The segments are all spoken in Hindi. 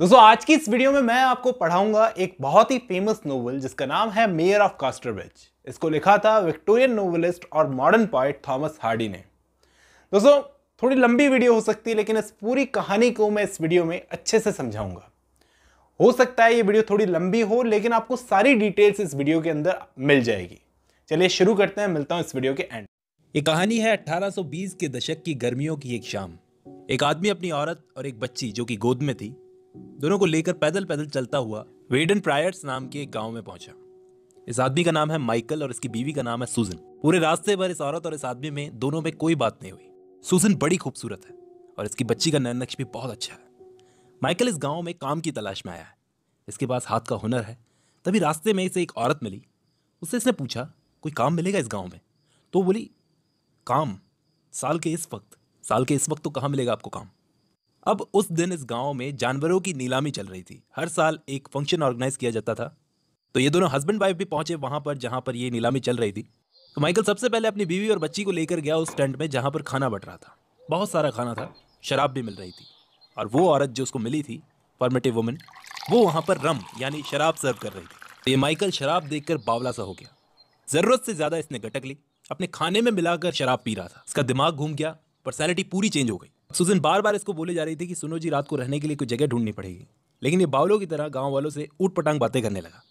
दोस्तों आज की इस वीडियो में मैं आपको पढ़ाऊंगा एक बहुत ही फेमस नोवेल जिसका नाम है मेयर ऑफ कास्टरविच इसको लिखा था विक्टोरियन नोवेलिस्ट और मॉडर्न पॉइट थॉमस हार्डी ने दोस्तों थोड़ी लंबी वीडियो हो सकती है लेकिन इस पूरी कहानी को मैं इस वीडियो में अच्छे से समझाऊंगा हो सकता है ये वीडियो थोड़ी लंबी हो लेकिन आपको सारी डिटेल्स इस वीडियो के अंदर मिल जाएगी चलिए शुरू करते हैं मिलता हूँ इस वीडियो के एंड ये कहानी है 1820 के दशक की गर्मियों की एक शाम एक आदमी अपनी औरत और एक बच्ची जो कि गोद में थी दोनों को लेकर पैदल पैदल चलता हुआ वेडन प्रायर्स नाम के एक गाँव में पहुंचा इस आदमी का नाम है माइकल और इसकी बीवी का नाम है सुजन पूरे रास्ते भर इस औरत और इस आदमी में दोनों में कोई बात नहीं हुई सुजन बड़ी खूबसूरत है और इसकी बच्ची का नयन भी बहुत अच्छा है माइकल इस गांव में काम की तलाश में आया है इसके पास हाथ का हुनर है तभी रास्ते में इसे एक औरत मिली उससे इसने पूछा कोई काम मिलेगा इस गांव में तो बोली काम साल के इस वक्त साल के इस वक्त तो कहाँ मिलेगा आपको काम अब उस दिन इस गांव में जानवरों की नीलामी चल रही थी हर साल एक फंक्शन ऑर्गेनाइज किया जाता था तो ये दोनों हस्बैंड वाइफ भी पहुंचे वहां पर जहां पर ये नीलामी चल रही थी तो माइकल सबसे पहले अपनी बीवी और बच्ची को लेकर गया उस टेंट में जहां पर खाना बट रहा था बहुत सारा खाना था शराब भी मिल रही थी और वो औरत जो उसको मिली थी फॉर्मेटिव वुमेन वो वहां पर रम यानी शराब सर्व कर रही थी तो ये माइकल शराब देखकर बावला सा हो गया जरूरत से ज्यादा इसने गटक ली अपने खाने में मिलाकर शराब पी रहा था इसका दिमाग घूम गया पर्सनैलिटी पूरी चेंज हो गई सुजन बार बार इसको बोले जा रही थी कि सुनो जी रात को रहने के लिए कोई जगह ढूंढनी पड़ेगी लेकिन ये बावलों की तरह गाँव वालों से ऊट पटांग बातें करने लगा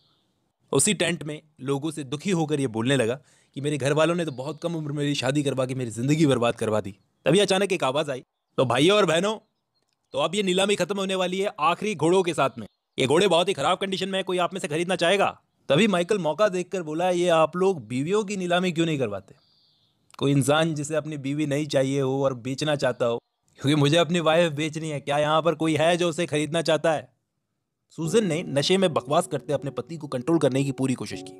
उसी टेंट में लोगों से दुखी होकर ये बोलने लगा कि मेरे घर वालों ने तो बहुत कम उम्र में मेरी शादी करवा के मेरी ज़िंदगी बर्बाद करवा दी तभी अचानक एक आवाज़ आई तो भाइयों और बहनों तो अब ये नीलामी खत्म होने वाली है आखिरी घोड़ों के साथ में ये घोड़े बहुत ही खराब कंडीशन में है कोई आप में से खरीदना चाहेगा तभी माइकल मौका देखकर बोला ये आप लोग बीवियों की नीलामी क्यों नहीं करवाते कोई इंसान जिसे अपनी बीवी नहीं चाहिए हो और बेचना चाहता हो क्योंकि मुझे अपनी वाइफ बेचनी है क्या यहाँ पर कोई है जो उसे खरीदना चाहता है सुजन ने नशे में बकवास करते अपने पति को कंट्रोल करने की पूरी कोशिश की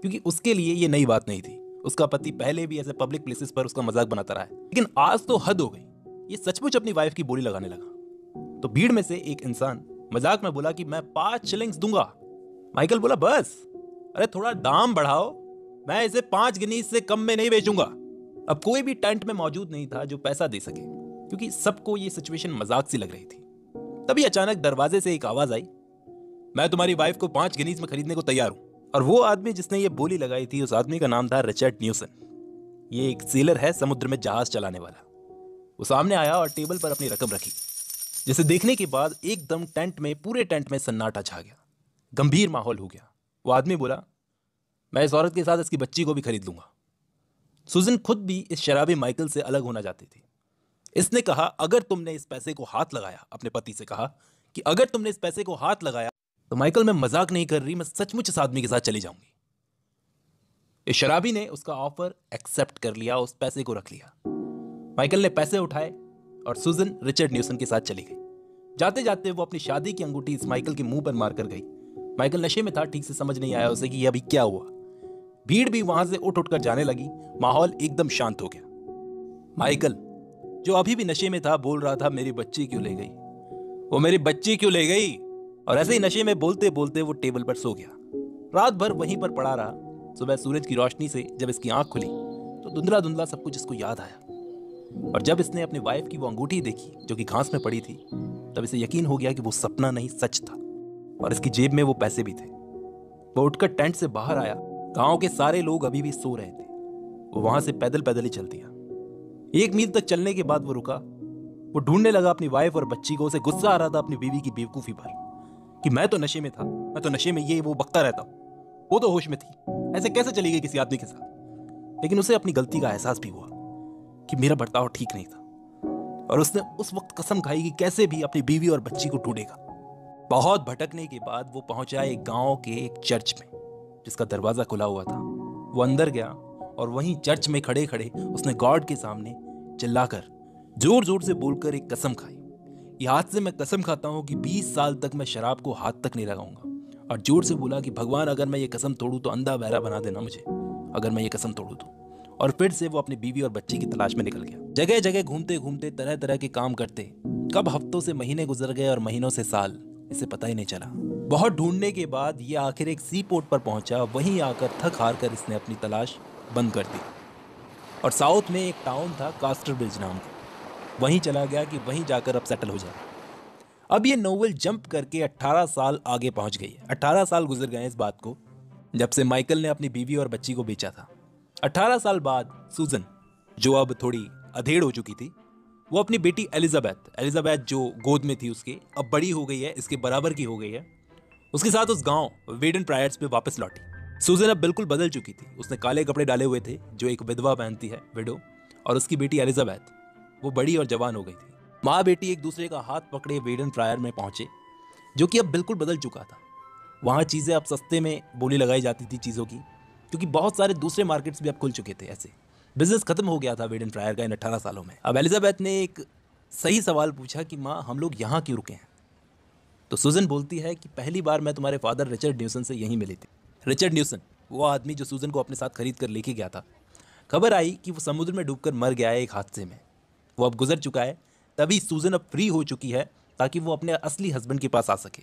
क्योंकि उसके लिए ये नई बात नहीं थी उसका पति पहले भी ऐसे पब्लिक प्लेसेस पर उसका मजाक बनाता रहा है लेकिन आज तो हद हो गई ये सचमुच अपनी वाइफ की बोली लगाने लगा तो भीड़ में से एक इंसान मजाक में बोला कि मैं पांच शिलिंग्स दूंगा माइकल बोला बस अरे थोड़ा दाम बढ़ाओ मैं इसे पांच गिनी से कम में नहीं बेचूंगा अब कोई भी टेंट में मौजूद नहीं था जो पैसा दे सके क्योंकि सबको ये सिचुएशन मजाक सी लग रही थी तभी अचानक दरवाजे से एक आवाज आई मैं तुम्हारी वाइफ को पांच गिनीज में खरीदने को तैयार हूं और वो आदमी जिसने ये बोली लगाई थी उस आदमी का नाम था रिचर्ड न्यूसन ये एक सीलर है समुद्र में जहाज चलाने वाला वो सामने आया और टेबल पर अपनी रकम रखी जिसे देखने के बाद एकदम टेंट में पूरे टेंट में सन्नाटा छा गया गंभीर माहौल हो गया वो आदमी बोला मैं इस औरत के साथ इसकी बच्ची को भी खरीद लूंगा सुजन खुद भी इस शराबी माइकल से अलग होना चाहती थी इसने कहा अगर तुमने इस पैसे को हाथ लगाया अपने पति से कहा कि अगर तुमने इस पैसे को हाथ लगाया तो माइकल मैं मजाक नहीं कर रही मैं सचमुच इस आदमी के साथ चली जाऊंगी इस शराबी ने उसका ऑफर एक्सेप्ट कर लिया उस पैसे को रख लिया माइकल ने पैसे उठाए और सुजन रिचर्ड न्यूसन के साथ चली गई जाते जाते वो अपनी शादी की अंगूठी इस माइकल के मुंह पर मारकर गई माइकल नशे में था ठीक से समझ नहीं आया उसे कि अभी क्या हुआ भीड़ भी वहां से उठ उठकर जाने लगी माहौल एकदम शांत हो गया माइकल जो अभी भी नशे में था बोल रहा था मेरी बच्ची क्यों ले गई वो मेरी बच्ची क्यों ले गई और ऐसे ही नशे में बोलते बोलते वो टेबल पर सो गया रात भर वहीं पर पड़ा रहा सुबह सूरज की रोशनी से जब इसकी आंख खुली तो धुंधला धुंधला सब कुछ इसको याद आया और जब इसने अपनी वाइफ की वो अंगूठी देखी जो कि घास में पड़ी थी तब इसे यकीन हो गया कि वो सपना नहीं सच था और इसकी जेब में वो पैसे भी थे वो उठकर टेंट से बाहर आया गांव के सारे लोग अभी भी सो रहे थे वो वहां से पैदल पैदल ही चल दिया एक मील तक चलने के बाद वो रुका वो ढूंढने लगा अपनी वाइफ और बच्ची को उसे गुस्सा आ रहा था अपनी बीवी की बेवकूफ़ी पर कि मैं तो नशे में था मैं तो नशे में ये वो बकता रहता हूँ वो तो होश में थी ऐसे कैसे चली गई किसी आदमी के साथ लेकिन उसे अपनी गलती का एहसास भी हुआ कि मेरा बर्ताव ठीक नहीं था और उसने उस वक्त कसम खाई कि कैसे भी अपनी बीवी और बच्ची को ढूंढेगा बहुत भटकने के बाद वो पहुंचा एक गांव के एक चर्च में जिसका दरवाज़ा खुला हुआ था वो अंदर गया और वहीं चर्च में खड़े खड़े उसने गॉड के सामने चिल्लाकर जोर जोर से बोलकर एक कसम खाई कि हाथ से मैं कसम खाता हूँ कि 20 साल तक मैं शराब को हाथ तक नहीं लगाऊंगा और जोर से बोला कि भगवान अगर मैं ये कसम तोड़ू तो अंधा बहरा बना देना मुझे अगर मैं ये कसम तोड़ू तो और फिर से वो अपनी बीवी और बच्चे की तलाश में निकल गया जगह जगह घूमते घूमते तरह तरह के काम करते कब हफ्तों से महीने गुजर गए और महीनों से साल इसे पता ही नहीं चला बहुत ढूंढने के बाद ये आखिर एक सी पोर्ट पर पहुंचा वहीं आकर थक हार कर इसने अपनी तलाश बंद कर दी और साउथ में एक टाउन था कास्टर ब्रिज नाम का वहीं चला गया कि वहीं जाकर अब सेटल हो जाए अब ये नोवेल जंप करके 18 साल आगे पहुंच गई है 18 साल गुजर गए इस बात को जब से माइकल ने अपनी बीवी और बच्ची को बेचा था 18 साल बाद सूजन जो अब थोड़ी अधेड़ हो चुकी थी वो अपनी बेटी एलिजाबैथ एलिजाबैथ जो गोद में थी उसके अब बड़ी हो गई है इसके बराबर की हो गई है उसके साथ उस गांव वेडन प्रायर्स पे वापस लौटी सुजन अब बिल्कुल बदल चुकी थी उसने काले कपड़े डाले हुए थे जो एक विधवा पहनती है विडो और उसकी बेटी एलिजाबैथ वो बड़ी और जवान हो गई थी माँ बेटी एक दूसरे का हाथ पकड़े वेडन फ्रायर में पहुंचे जो कि अब बिल्कुल बदल चुका था वहाँ चीज़ें अब सस्ते में बोली लगाई जाती थी चीज़ों की क्योंकि बहुत सारे दूसरे मार्केट्स भी अब खुल चुके थे ऐसे बिजनेस खत्म हो गया था वेडन फ्रायर का इन अट्ठारह सालों में अब एलिजाबैथ ने एक सही सवाल पूछा कि माँ हम लोग यहाँ क्यों रुके हैं तो सुजन बोलती है कि पहली बार मैं तुम्हारे फादर रिचर्ड न्यूसन से यहीं मिली थी रिचर्ड न्यूसन वो आदमी जो सूजन को अपने साथ खरीद कर लेके गया था खबर आई कि वो समुद्र में डूबकर मर गया है एक हादसे में वो अब गुजर चुका है तभी सूजन अब फ्री हो चुकी है ताकि वो अपने असली हस्बैंड के पास आ सके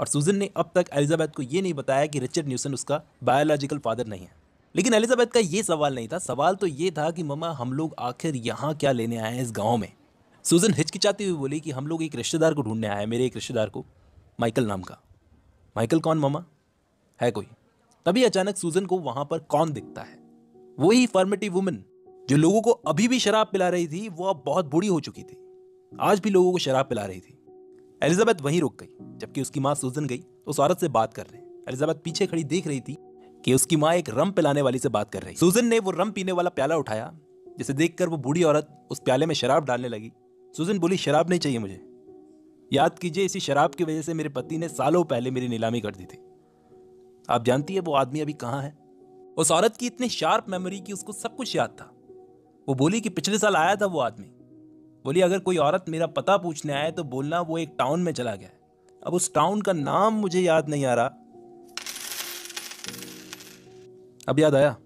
और सूजन ने अब तक एलिजाबैथ को ये नहीं बताया कि रिचर्ड न्यूसन उसका बायोलॉजिकल फादर नहीं है लेकिन एलिजाबैथ का ये सवाल नहीं था सवाल तो ये था कि ममा हम लोग आखिर यहाँ क्या लेने आए हैं इस गाँव में सूजन हिचकिचाती हुई बोली कि हम लोग एक रिश्तेदार को ढूंढने आए हैं मेरे एक रिश्तेदार को माइकल नाम का माइकल कौन ममा है कोई तभी अचानक सूजन को वहां पर कौन दिखता है वही फॉर्मेटिव वुमेन जो लोगों को अभी भी शराब पिला रही थी वो अब बहुत बूढ़ी हो चुकी थी आज भी लोगों को शराब पिला रही थी एलिजाबेथ वहीं रुक गई जबकि उसकी माँ सूजन गई तो उस औरत से बात कर रहे एलिजाबेथ पीछे खड़ी देख रही थी कि उसकी माँ एक रम पिलाने वाली से बात कर रही सूजन ने वो रम पीने वाला प्याला उठाया जिसे देखकर वो बूढ़ी औरत उस प्याले में शराब डालने लगी सूजन बोली शराब नहीं चाहिए मुझे याद कीजिए इसी शराब की वजह से मेरे पति ने सालों पहले मेरी नीलामी कर दी थी आप जानती है वो आदमी अभी कहाँ है उस औरत की इतनी शार्प मेमोरी की उसको सब कुछ याद था वो बोली कि पिछले साल आया था वो आदमी बोली अगर कोई औरत मेरा पता पूछने आए तो बोलना वो एक टाउन में चला गया है अब उस टाउन का नाम मुझे याद नहीं आ रहा अब याद आया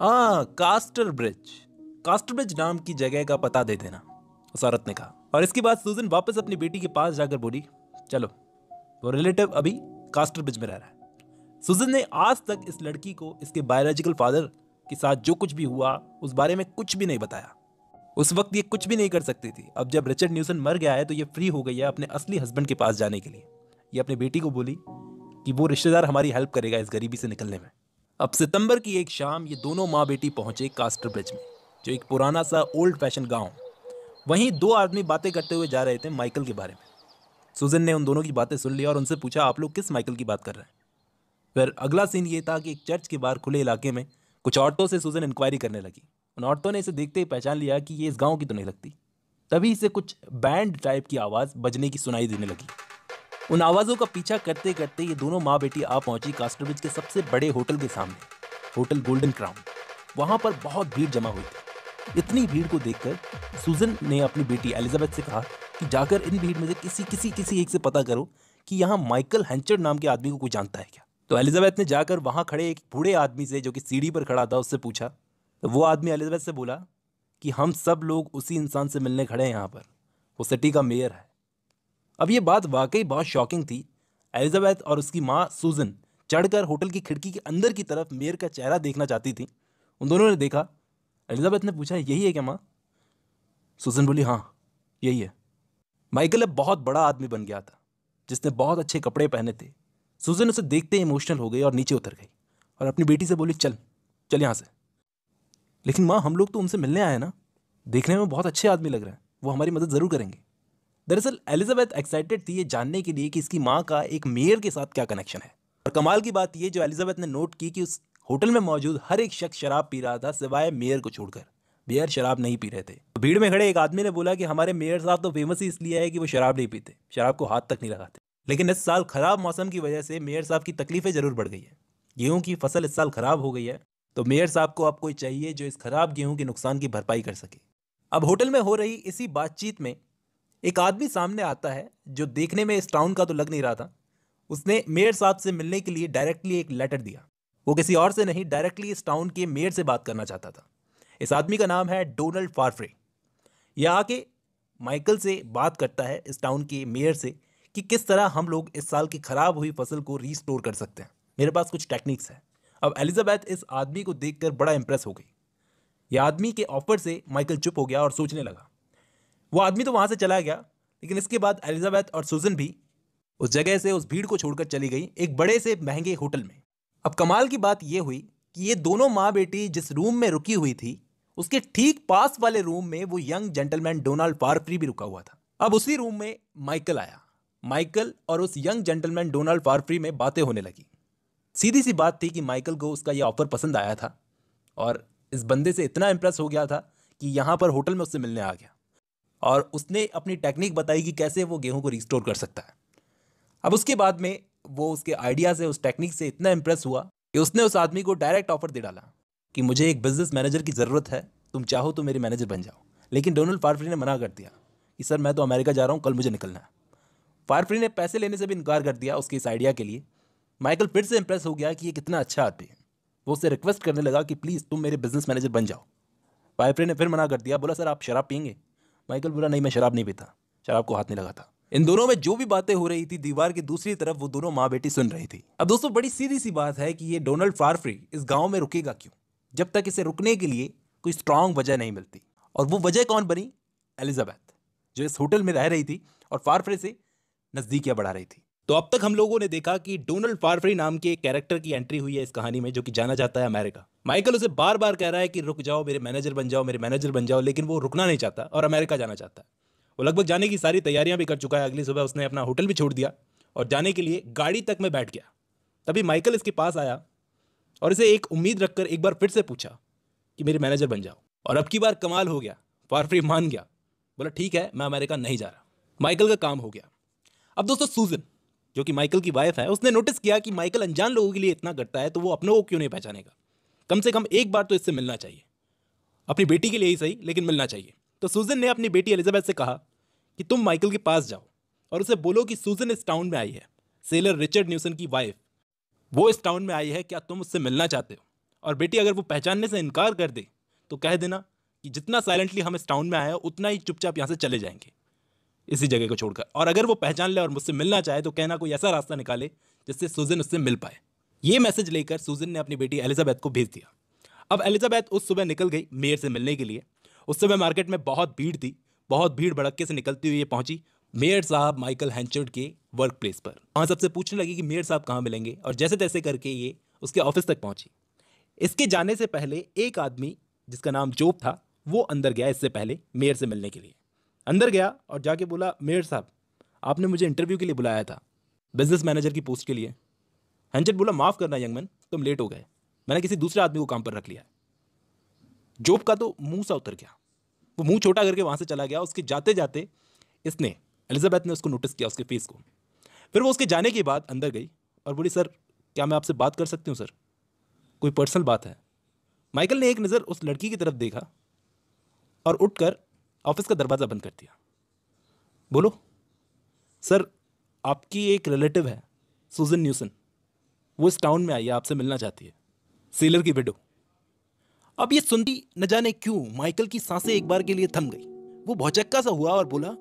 हाँ कास्टर ब्रिज कास्टर ब्रिज नाम की जगह का पता दे देना उस औरत ने कहा और इसके बाद सूजन वापस अपनी बेटी के पास जाकर बोली चलो वो रिलेटिव अभी कास्टर ब्रिज में रह रहा है सुजन ने आज तक इस लड़की को इसके बायोलॉजिकल फादर के साथ जो कुछ भी हुआ उस बारे में कुछ भी नहीं बताया उस वक्त ये कुछ भी नहीं कर सकती थी अब जब रिचर्ड न्यूसन मर गया है तो ये फ्री हो गई है अपने असली हस्बैंड के पास जाने के लिए ये अपनी बेटी को बोली कि वो रिश्तेदार हमारी हेल्प करेगा इस गरीबी से निकलने में अब सितंबर की एक शाम ये दोनों माँ बेटी पहुंचे कास्टर ब्रिज में जो एक पुराना सा ओल्ड फैशन गाँव वहीं दो आदमी बातें करते हुए जा रहे थे माइकल के बारे में सुजन ने उन दोनों की बातें सुन ली और उनसे पूछा आप लोग किस माइकल की बात कर रहे हैं फिर अगला सीन ये था कि एक चर्च के बाहर खुले इलाके में कुछ औरतों से सुजन इंक्वायरी करने लगी उन औरतों ने इसे देखते ही पहचान लिया कि ये इस गांव की तो नहीं लगती तभी इसे कुछ बैंड टाइप की आवाज़ बजने की सुनाई देने लगी उन आवाज़ों का पीछा करते करते ये दोनों माँ बेटी आ पहुंची कास्टरब्रिज के सबसे बड़े होटल के सामने होटल गोल्डन क्राउन वहाँ पर बहुत भीड़ जमा हुई थी इतनी भीड़ को देखकर सुजन ने अपनी बेटी एलिजाबेथ से कहा कि जाकर इन भीड़ में से किसी किसी किसी एक से पता करो कि यहाँ माइकल हैंचर नाम के आदमी को कोई जानता है क्या तो एलिज़ाबैथ ने जाकर वहाँ खड़े एक बूढ़े आदमी से जो कि सीढ़ी पर खड़ा था उससे पूछा तो वो आदमी एलिजाबैथ से बोला कि हम सब लोग उसी इंसान से मिलने खड़े हैं यहाँ पर वो सिटी का मेयर है अब ये बात वाकई बहुत शॉकिंग थी एलिजाबैथ और उसकी माँ सूजन चढ़कर होटल की खिड़की के अंदर की तरफ मेयर का चेहरा देखना चाहती थी उन दोनों ने देखा एलिजाबैथ ने पूछा यही है क्या माँ सूजन बोली हाँ यही है माइकल अब बहुत बड़ा आदमी बन गया था जिसने बहुत अच्छे कपड़े पहने थे सुजन उसे देखते ही इमोशनल हो गई और नीचे उतर गई और अपनी बेटी से बोली चल चल यहाँ से लेकिन माँ हम लोग तो उनसे मिलने आए ना देखने में बहुत अच्छे आदमी लग रहे हैं वो हमारी मदद ज़रूर करेंगे दरअसल एलिजाबेथ एक्साइटेड थी ये जानने के लिए कि इसकी माँ का एक मेयर के साथ क्या कनेक्शन है और कमाल की बात यह जो एलिजाबेथ ने नोट की कि उस होटल में मौजूद हर एक शख्स शराब पी रहा था सिवाय मेयर को छोड़कर मेयर शराब नहीं पी रहे थे तो भीड़ में खड़े एक आदमी ने बोला कि हमारे मेयर साहब तो फेमस ही इसलिए है कि वो शराब नहीं पीते शराब को हाथ तक नहीं लगाते लेकिन इस साल ख़राब मौसम की वजह से मेयर साहब की तकलीफ़ें ज़रूर बढ़ गई है गेहूँ की फसल इस साल ख़राब हो गई है तो मेयर साहब को आप कोई चाहिए जो इस ख़राब गेहूँ के नुकसान की भरपाई कर सके अब होटल में हो रही इसी बातचीत में एक आदमी सामने आता है जो देखने में इस टाउन का तो लग नहीं रहा था उसने मेयर साहब से मिलने के लिए डायरेक्टली एक लेटर दिया वो किसी और से नहीं डायरेक्टली इस टाउन के मेयर से बात करना चाहता था इस आदमी का नाम है डोनाल्ड फारफ्रे यह आके माइकल से बात करता है इस टाउन के मेयर से कि किस तरह हम लोग इस साल की ख़राब हुई फसल को रीस्टोर कर सकते हैं मेरे पास कुछ टेक्निक्स हैं अब एलिजाबैथ इस आदमी को देख बड़ा इंप्रेस हो गई यह आदमी के ऑफर से माइकल चुप हो गया और सोचने लगा वो आदमी तो वहां से चला गया लेकिन इसके बाद एलिजाबैथ और सुजन भी उस जगह से उस भीड़ को छोड़कर चली गई एक बड़े से महंगे होटल में अब कमाल की बात यह हुई कि ये दोनों माँ बेटी जिस रूम में रुकी हुई थी उसके ठीक पास वाले रूम में वो यंग जेंटलमैन डोनाल्ड पारफ्री भी रुका हुआ था अब उसी रूम में माइकल आया माइकल और उस यंग जेंटलमैन डोनाल्ड फारफ्री में बातें होने लगी सीधी सी बात थी कि माइकल को उसका ये ऑफर पसंद आया था और इस बंदे से इतना इम्प्रेस हो गया था कि यहाँ पर होटल में उससे मिलने आ गया और उसने अपनी टेक्निक बताई कि कैसे वो गेहूँ को रिस्टोर कर सकता है अब उसके बाद में वो उसके आइडिया से उस टेक्निक से इतना इम्प्रेस हुआ कि उसने उस आदमी को डायरेक्ट ऑफर दे डाला कि मुझे एक बिजनेस मैनेजर की ज़रूरत है तुम चाहो तो मेरे मैनेजर बन जाओ लेकिन डोनाल्ड फारफ्री ने मना कर दिया कि सर मैं तो अमेरिका जा रहा हूँ कल मुझे निकलना है फायरफ्री ने पैसे लेने से भी इनकार कर दिया उसके इस आइडिया के लिए माइकल फिर से इंप्रेस हो गया कि ये कितना अच्छा आदमी है वो उससे रिक्वेस्ट करने लगा कि प्लीज़ तुम मेरे बिजनेस मैनेजर बन जाओ फायरफ्री ने फिर मना कर दिया बोला सर आप शराब पियेंगे माइकल बोला नहीं मैं शराब नहीं पीता शराब को हाथ नहीं लगाता इन दोनों में जो भी बातें हो रही थी दीवार की दूसरी तरफ वो दोनों माँ बेटी सुन रही थी अब दोस्तों बड़ी सीधी सी बात है कि ये डोनाल्ड फारफ्री इस गांव में रुकेगा क्यों जब तक इसे रुकने के लिए कोई स्ट्रांग वजह नहीं मिलती और वो वजह कौन बनी एलिजाबैथ जो इस होटल में रह रही थी और फारफ्री से नजदीकियां बढ़ा रही थी तो अब तक हम लोगों ने देखा कि डोनाल्ड फारफरी नाम के कैरेक्टर की एंट्री हुई है इस कहानी में जो कि जाना जाता है अमेरिका माइकल उसे बार बार कह रहा है कि रुक जाओ मेरे मैनेजर बन जाओ मेरे मैनेजर बन जाओ लेकिन वो रुकना नहीं चाहता और अमेरिका जाना चाहता है वो लगभग जाने की सारी तैयारियां भी कर चुका है अगली सुबह उसने अपना होटल भी छोड़ दिया और जाने के लिए गाड़ी तक में बैठ गया तभी माइकल इसके पास आया और इसे एक उम्मीद रखकर एक बार फिर से पूछा कि मेरे मैनेजर बन जाओ और अब की बार कमाल हो गया फारफरी मान गया बोला ठीक है मैं अमेरिका नहीं जा रहा माइकल का काम हो गया अब दोस्तों सूजन जो कि माइकल की वाइफ है उसने नोटिस किया कि माइकल अनजान लोगों के लिए इतना करता है तो वो अपनों को क्यों नहीं पहचानेगा कम से कम एक बार तो इससे मिलना चाहिए अपनी बेटी के लिए ही सही लेकिन मिलना चाहिए तो सूजन ने अपनी बेटी एलिजाबेथ से कहा कि तुम माइकल के पास जाओ और उसे बोलो कि सूजन इस टाउन में आई है सेलर रिचर्ड न्यूसन की वाइफ वो इस टाउन में आई है क्या तुम उससे मिलना चाहते हो और बेटी अगर वो पहचानने से इनकार कर दे तो कह देना कि जितना साइलेंटली हम इस टाउन में आए हैं उतना ही चुपचाप यहाँ से चले जाएंगे इसी जगह को छोड़कर और अगर वो पहचान ले और मुझसे मिलना चाहे तो कहना कोई ऐसा रास्ता निकाले जिससे सुजन उससे मिल पाए ये मैसेज लेकर सुजन ने अपनी बेटी एलिजाबैथ को भेज दिया अब एलिजाबैथ उस सुबह निकल गई मेयर से मिलने के लिए उस समय मार्केट में बहुत भीड़ थी बहुत भीड़ भड़क्के से निकलती हुई ये पहुंची मेयर साहब माइकल हैंचर्ड के वर्क प्लेस पर वहाँ सबसे पूछने लगी कि मेयर साहब कहाँ मिलेंगे और जैसे तैसे करके ये उसके ऑफिस तक पहुँची इसके जाने से पहले एक आदमी जिसका नाम जोब था वो अंदर गया इससे पहले मेयर से मिलने के लिए अंदर गया और जाके बोला मेयर साहब आपने मुझे इंटरव्यू के लिए बुलाया था बिजनेस मैनेजर की पोस्ट के लिए हैंचट बोला माफ़ करना यंग मैन तुम लेट हो गए मैंने किसी दूसरे आदमी को काम पर रख लिया जॉब का तो मुंह सा उतर गया वो मुंह छोटा करके वहाँ से चला गया उसके जाते जाते इसने एलिजाबैथ ने उसको नोटिस किया उसके फेस को फिर वो उसके जाने के बाद अंदर गई और बोली सर क्या मैं आपसे बात कर सकती हूँ सर कोई पर्सनल बात है माइकल ने एक नज़र उस लड़की की तरफ देखा और उठकर ऑफिस का दरवाज़ा बंद कर दिया बोलो सर आपकी एक रिलेटिव है सुजन न्यूसन वो इस टाउन में आई है आपसे मिलना चाहती है सेलर की विडो अब ये सुनती न जाने क्यों माइकल की सांसें एक बार के लिए थम गई वो भौचक्का सा हुआ और बोला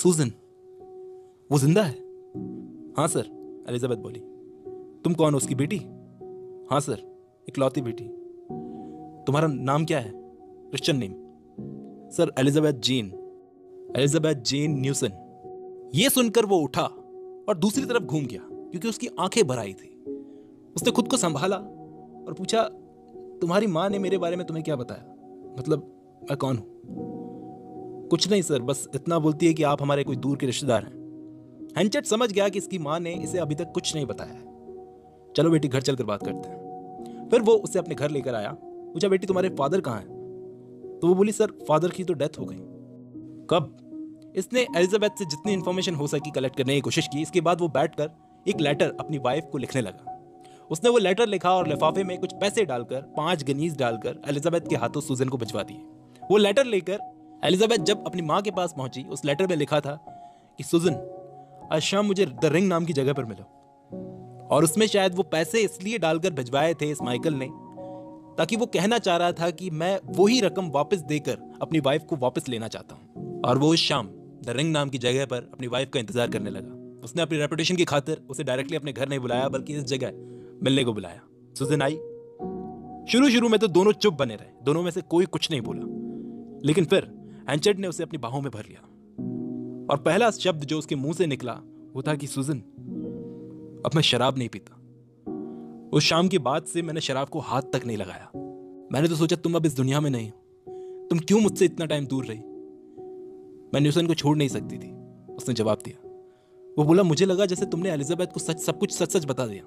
सूजन वो जिंदा है हाँ सर एलिजाबेथ बोली तुम कौन हो उसकी बेटी हाँ सर इकलौती बेटी तुम्हारा नाम क्या है Christian name sir Elizabeth Jean Elizabeth Jean Newson ये सुनकर वो उठा और दूसरी तरफ घूम गया क्योंकि उसकी आंखें भर आई थी उसने खुद को संभाला और पूछा तुम्हारी माँ ने मेरे बारे में तुम्हें क्या बताया मतलब मैं कौन हूँ कुछ नहीं सर बस इतना बोलती है कि आप हमारे कोई दूर के रिश्तेदार हैं हैंचट समझ गया कि इसकी माँ ने इसे अभी तक कुछ नहीं बताया है चलो बेटी घर चलकर बात करते हैं फिर वो उसे अपने घर लेकर आया पूछा बेटी तुम्हारे फादर कहाँ हैं तो वो बोली सर फादर की तो डेथ हो गई कब इसने एलिजाबेथ से जितनी इन्फॉर्मेशन हो सकी कलेक्ट करने की कोशिश की इसके बाद वो बैठकर एक लेटर अपनी वाइफ को लिखने लगा उसने वो लेटर लिखा और लिफाफे में कुछ पैसे डालकर पांच गनीज डालकर एलिजाबेथ के हाथों सूजन को भिजवा दिए वो लेटर लेकर एलिजाबेथ जब अपनी माँ के पास पहुंची उस लेटर में लिखा था कि सूजन आज शाम मुझे द रिंग नाम की जगह पर मिलो और उसमें शायद वो पैसे इसलिए डालकर भिजवाए थे इस माइकल ने ताकि वो कहना चाह रहा था कि मैं वही रकम वापस देकर अपनी वाइफ को वापस लेना चाहता हूँ और वो उस शाम द रिंग नाम की जगह पर अपनी वाइफ का इंतजार करने लगा उसने अपनी रेपुटेशन की खातिर उसे डायरेक्टली अपने घर नहीं बुलाया बल्कि इस जगह मिलने को बुलाया सुजन आई शुरू शुरू में तो दोनों चुप बने रहे दोनों में से कोई कुछ नहीं बोला लेकिन फिर हैंचेट ने उसे अपनी बाहों में भर लिया और पहला शब्द जो उसके मुंह से निकला वो था कि सुजन अब मैं शराब नहीं पीता उस शाम के बाद से मैंने शराब को हाथ तक नहीं लगाया मैंने तो सोचा तुम अब इस दुनिया में नहीं हो तुम क्यों मुझसे इतना टाइम दूर रही मैं न्यूसन को छोड़ नहीं सकती थी उसने जवाब दिया वो बोला मुझे लगा जैसे तुमने एलिजाबैथ को सच सब कुछ सच सच बता दिया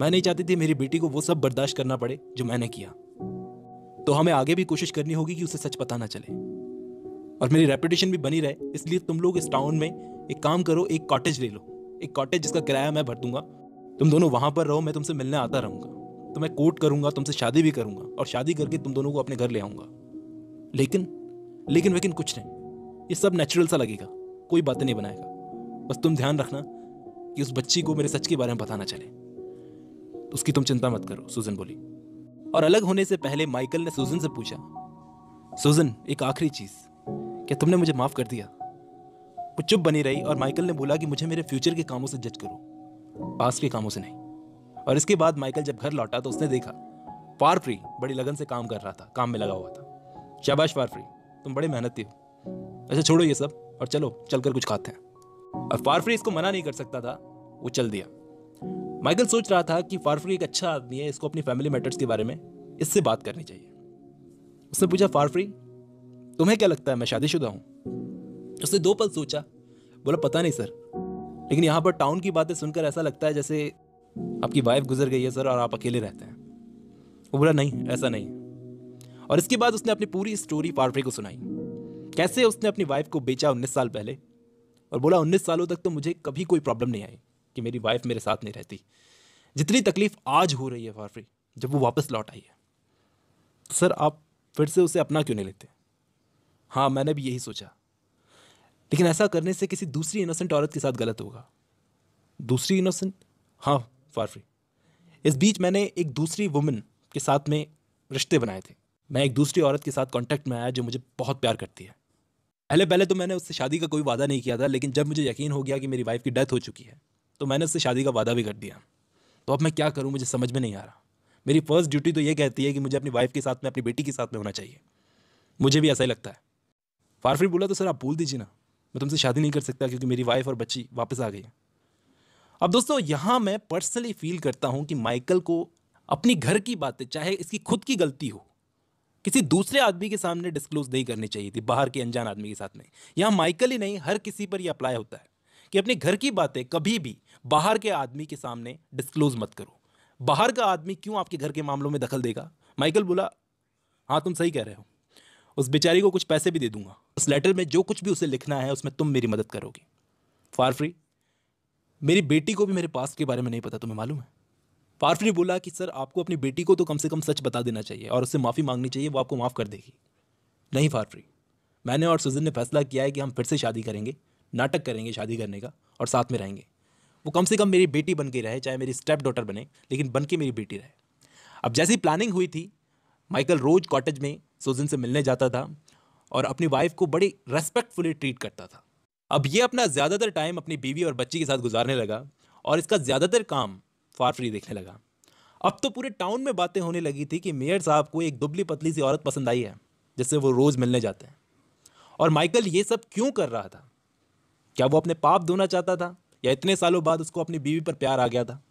मैं नहीं चाहती थी मेरी बेटी को वो सब बर्दाश्त करना पड़े जो मैंने किया तो हमें आगे भी कोशिश करनी होगी कि उसे सच पता ना चले और मेरी रेपुटेशन भी बनी रहे इसलिए तुम लोग इस टाउन में एक काम करो एक कॉटेज ले लो एक कॉटेज जिसका किराया मैं भर दूंगा तुम दोनों वहां पर रहो मैं तुमसे मिलने आता रहूंगा तो मैं कोर्ट करूंगा तुमसे शादी भी करूँगा और शादी करके तुम दोनों को अपने घर ले आऊंगा लेकिन लेकिन वेकिन कुछ नहीं ये सब नेचुरल सा लगेगा कोई बातें नहीं बनाएगा बस तुम ध्यान रखना कि उस बच्ची को मेरे सच के बारे में पता ना चले उसकी तुम चिंता मत करो सुजन बोली और अलग होने से पहले माइकल ने सुजन से पूछा सुजन एक आखिरी चीज़ क्या तुमने मुझे माफ़ कर दिया वो चुप बनी रही और माइकल ने बोला कि मुझे मेरे फ्यूचर के कामों से जज करो पास के कामों से नहीं और इसके बाद माइकल जब घर लौटा तो उसने देखा वारफ्री बड़ी लगन से काम कर रहा था काम में लगा हुआ था शाबाश वारफ्री तुम बड़े मेहनती हो अच्छा छोड़ो ये सब और चलो चल कर कुछ खाते हैं और फारफ्री इसको मना नहीं कर सकता था वो चल दिया माइकल सोच रहा था कि फारफ्री एक अच्छा आदमी है इसको अपनी फैमिली मैटर्स के बारे में इससे बात करनी चाहिए उसने पूछा फारफ्री तुम्हें क्या लगता है मैं शादीशुदा हूँ उसने दो पल सोचा बोला पता नहीं सर लेकिन यहाँ पर टाउन की बातें सुनकर ऐसा लगता है जैसे आपकी वाइफ गुजर गई है सर और आप अकेले रहते हैं वो बोला नहीं ऐसा नहीं और इसके बाद उसने अपनी पूरी स्टोरी पार्वरी को सुनाई कैसे उसने अपनी वाइफ को बेचा उन्नीस साल पहले और बोला उन्नीस सालों तक तो मुझे कभी कोई प्रॉब्लम नहीं आई कि मेरी वाइफ मेरे साथ नहीं रहती जितनी तकलीफ आज हो रही है पार्वरी जब वो वापस लौट आई है तो सर आप फिर से उसे अपना क्यों नहीं लेते हाँ मैंने भी यही सोचा लेकिन ऐसा करने से किसी दूसरी इनोसेंट औरत के साथ गलत होगा दूसरी इनोसेंट हाँ फ्री इस बीच मैंने एक दूसरी वुमेन के साथ में रिश्ते बनाए थे मैं एक दूसरी औरत के साथ कॉन्टेक्ट में आया जो मुझे बहुत प्यार करती है पहले पहले तो मैंने उससे शादी का कोई वादा नहीं किया था लेकिन जब मुझे यकीन हो गया कि मेरी वाइफ की डेथ हो चुकी है तो मैंने उससे शादी का वादा भी कर दिया तो अब मैं क्या करूँ मुझे समझ में नहीं आ रहा मेरी फर्स्ट ड्यूटी तो ये कहती है कि मुझे अपनी वाइफ के साथ में अपनी बेटी के साथ में होना चाहिए मुझे भी ऐसा ही लगता है फारफ्री बोला तो सर आप भूल दीजिए ना मैं तुमसे शादी नहीं कर सकता क्योंकि मेरी वाइफ और बच्ची वापस आ गई अब दोस्तों यहाँ मैं पर्सनली फील करता हूँ कि माइकल को अपनी घर की बातें चाहे इसकी खुद की गलती हो किसी दूसरे आदमी के सामने डिस्क्लोज नहीं करनी चाहिए थी बाहर के अनजान आदमी के साथ में यहाँ माइकल ही नहीं हर किसी पर यह अप्लाई होता है कि अपने घर की बातें कभी भी बाहर के आदमी के सामने डिस्क्लोज मत करो बाहर का आदमी क्यों आपके घर के मामलों में दखल देगा माइकल बोला हाँ तुम सही कह रहे हो उस बेचारी को कुछ पैसे भी दे दूंगा उस लेटर में जो कुछ भी उसे लिखना है उसमें तुम मेरी मदद करोगे फार फ्री मेरी बेटी को भी मेरे पास के बारे में नहीं पता तुम्हें मालूम है फारफ बोला कि सर आपको अपनी बेटी को तो कम से कम सच बता देना चाहिए और उससे माफ़ी मांगनी चाहिए वो आपको माफ़ कर देगी नहीं फारफ्री मैंने और सुजन ने फैसला किया है कि हम फिर से शादी करेंगे नाटक करेंगे शादी करने का और साथ में रहेंगे वो कम से कम मेरी बेटी बन के रहे चाहे मेरी स्टेप डॉटर बने लेकिन बन के मेरी बेटी रहे अब जैसी प्लानिंग हुई थी माइकल रोज कॉटेज में सुजन से मिलने जाता था और अपनी वाइफ को बड़ी रेस्पेक्टफुली ट्रीट करता था अब ये अपना ज़्यादातर टाइम अपनी बीवी और बच्ची के साथ गुजारने लगा और इसका ज़्यादातर काम फार फ्री देखने लगा अब तो पूरे टाउन में बातें होने लगी थी कि मेयर साहब को एक दुबली पतली सी औरत पसंद आई है जिससे वो रोज़ मिलने जाते हैं और माइकल ये सब क्यों कर रहा था क्या वो अपने पाप धोना चाहता था या इतने सालों बाद उसको अपनी बीवी पर प्यार आ गया था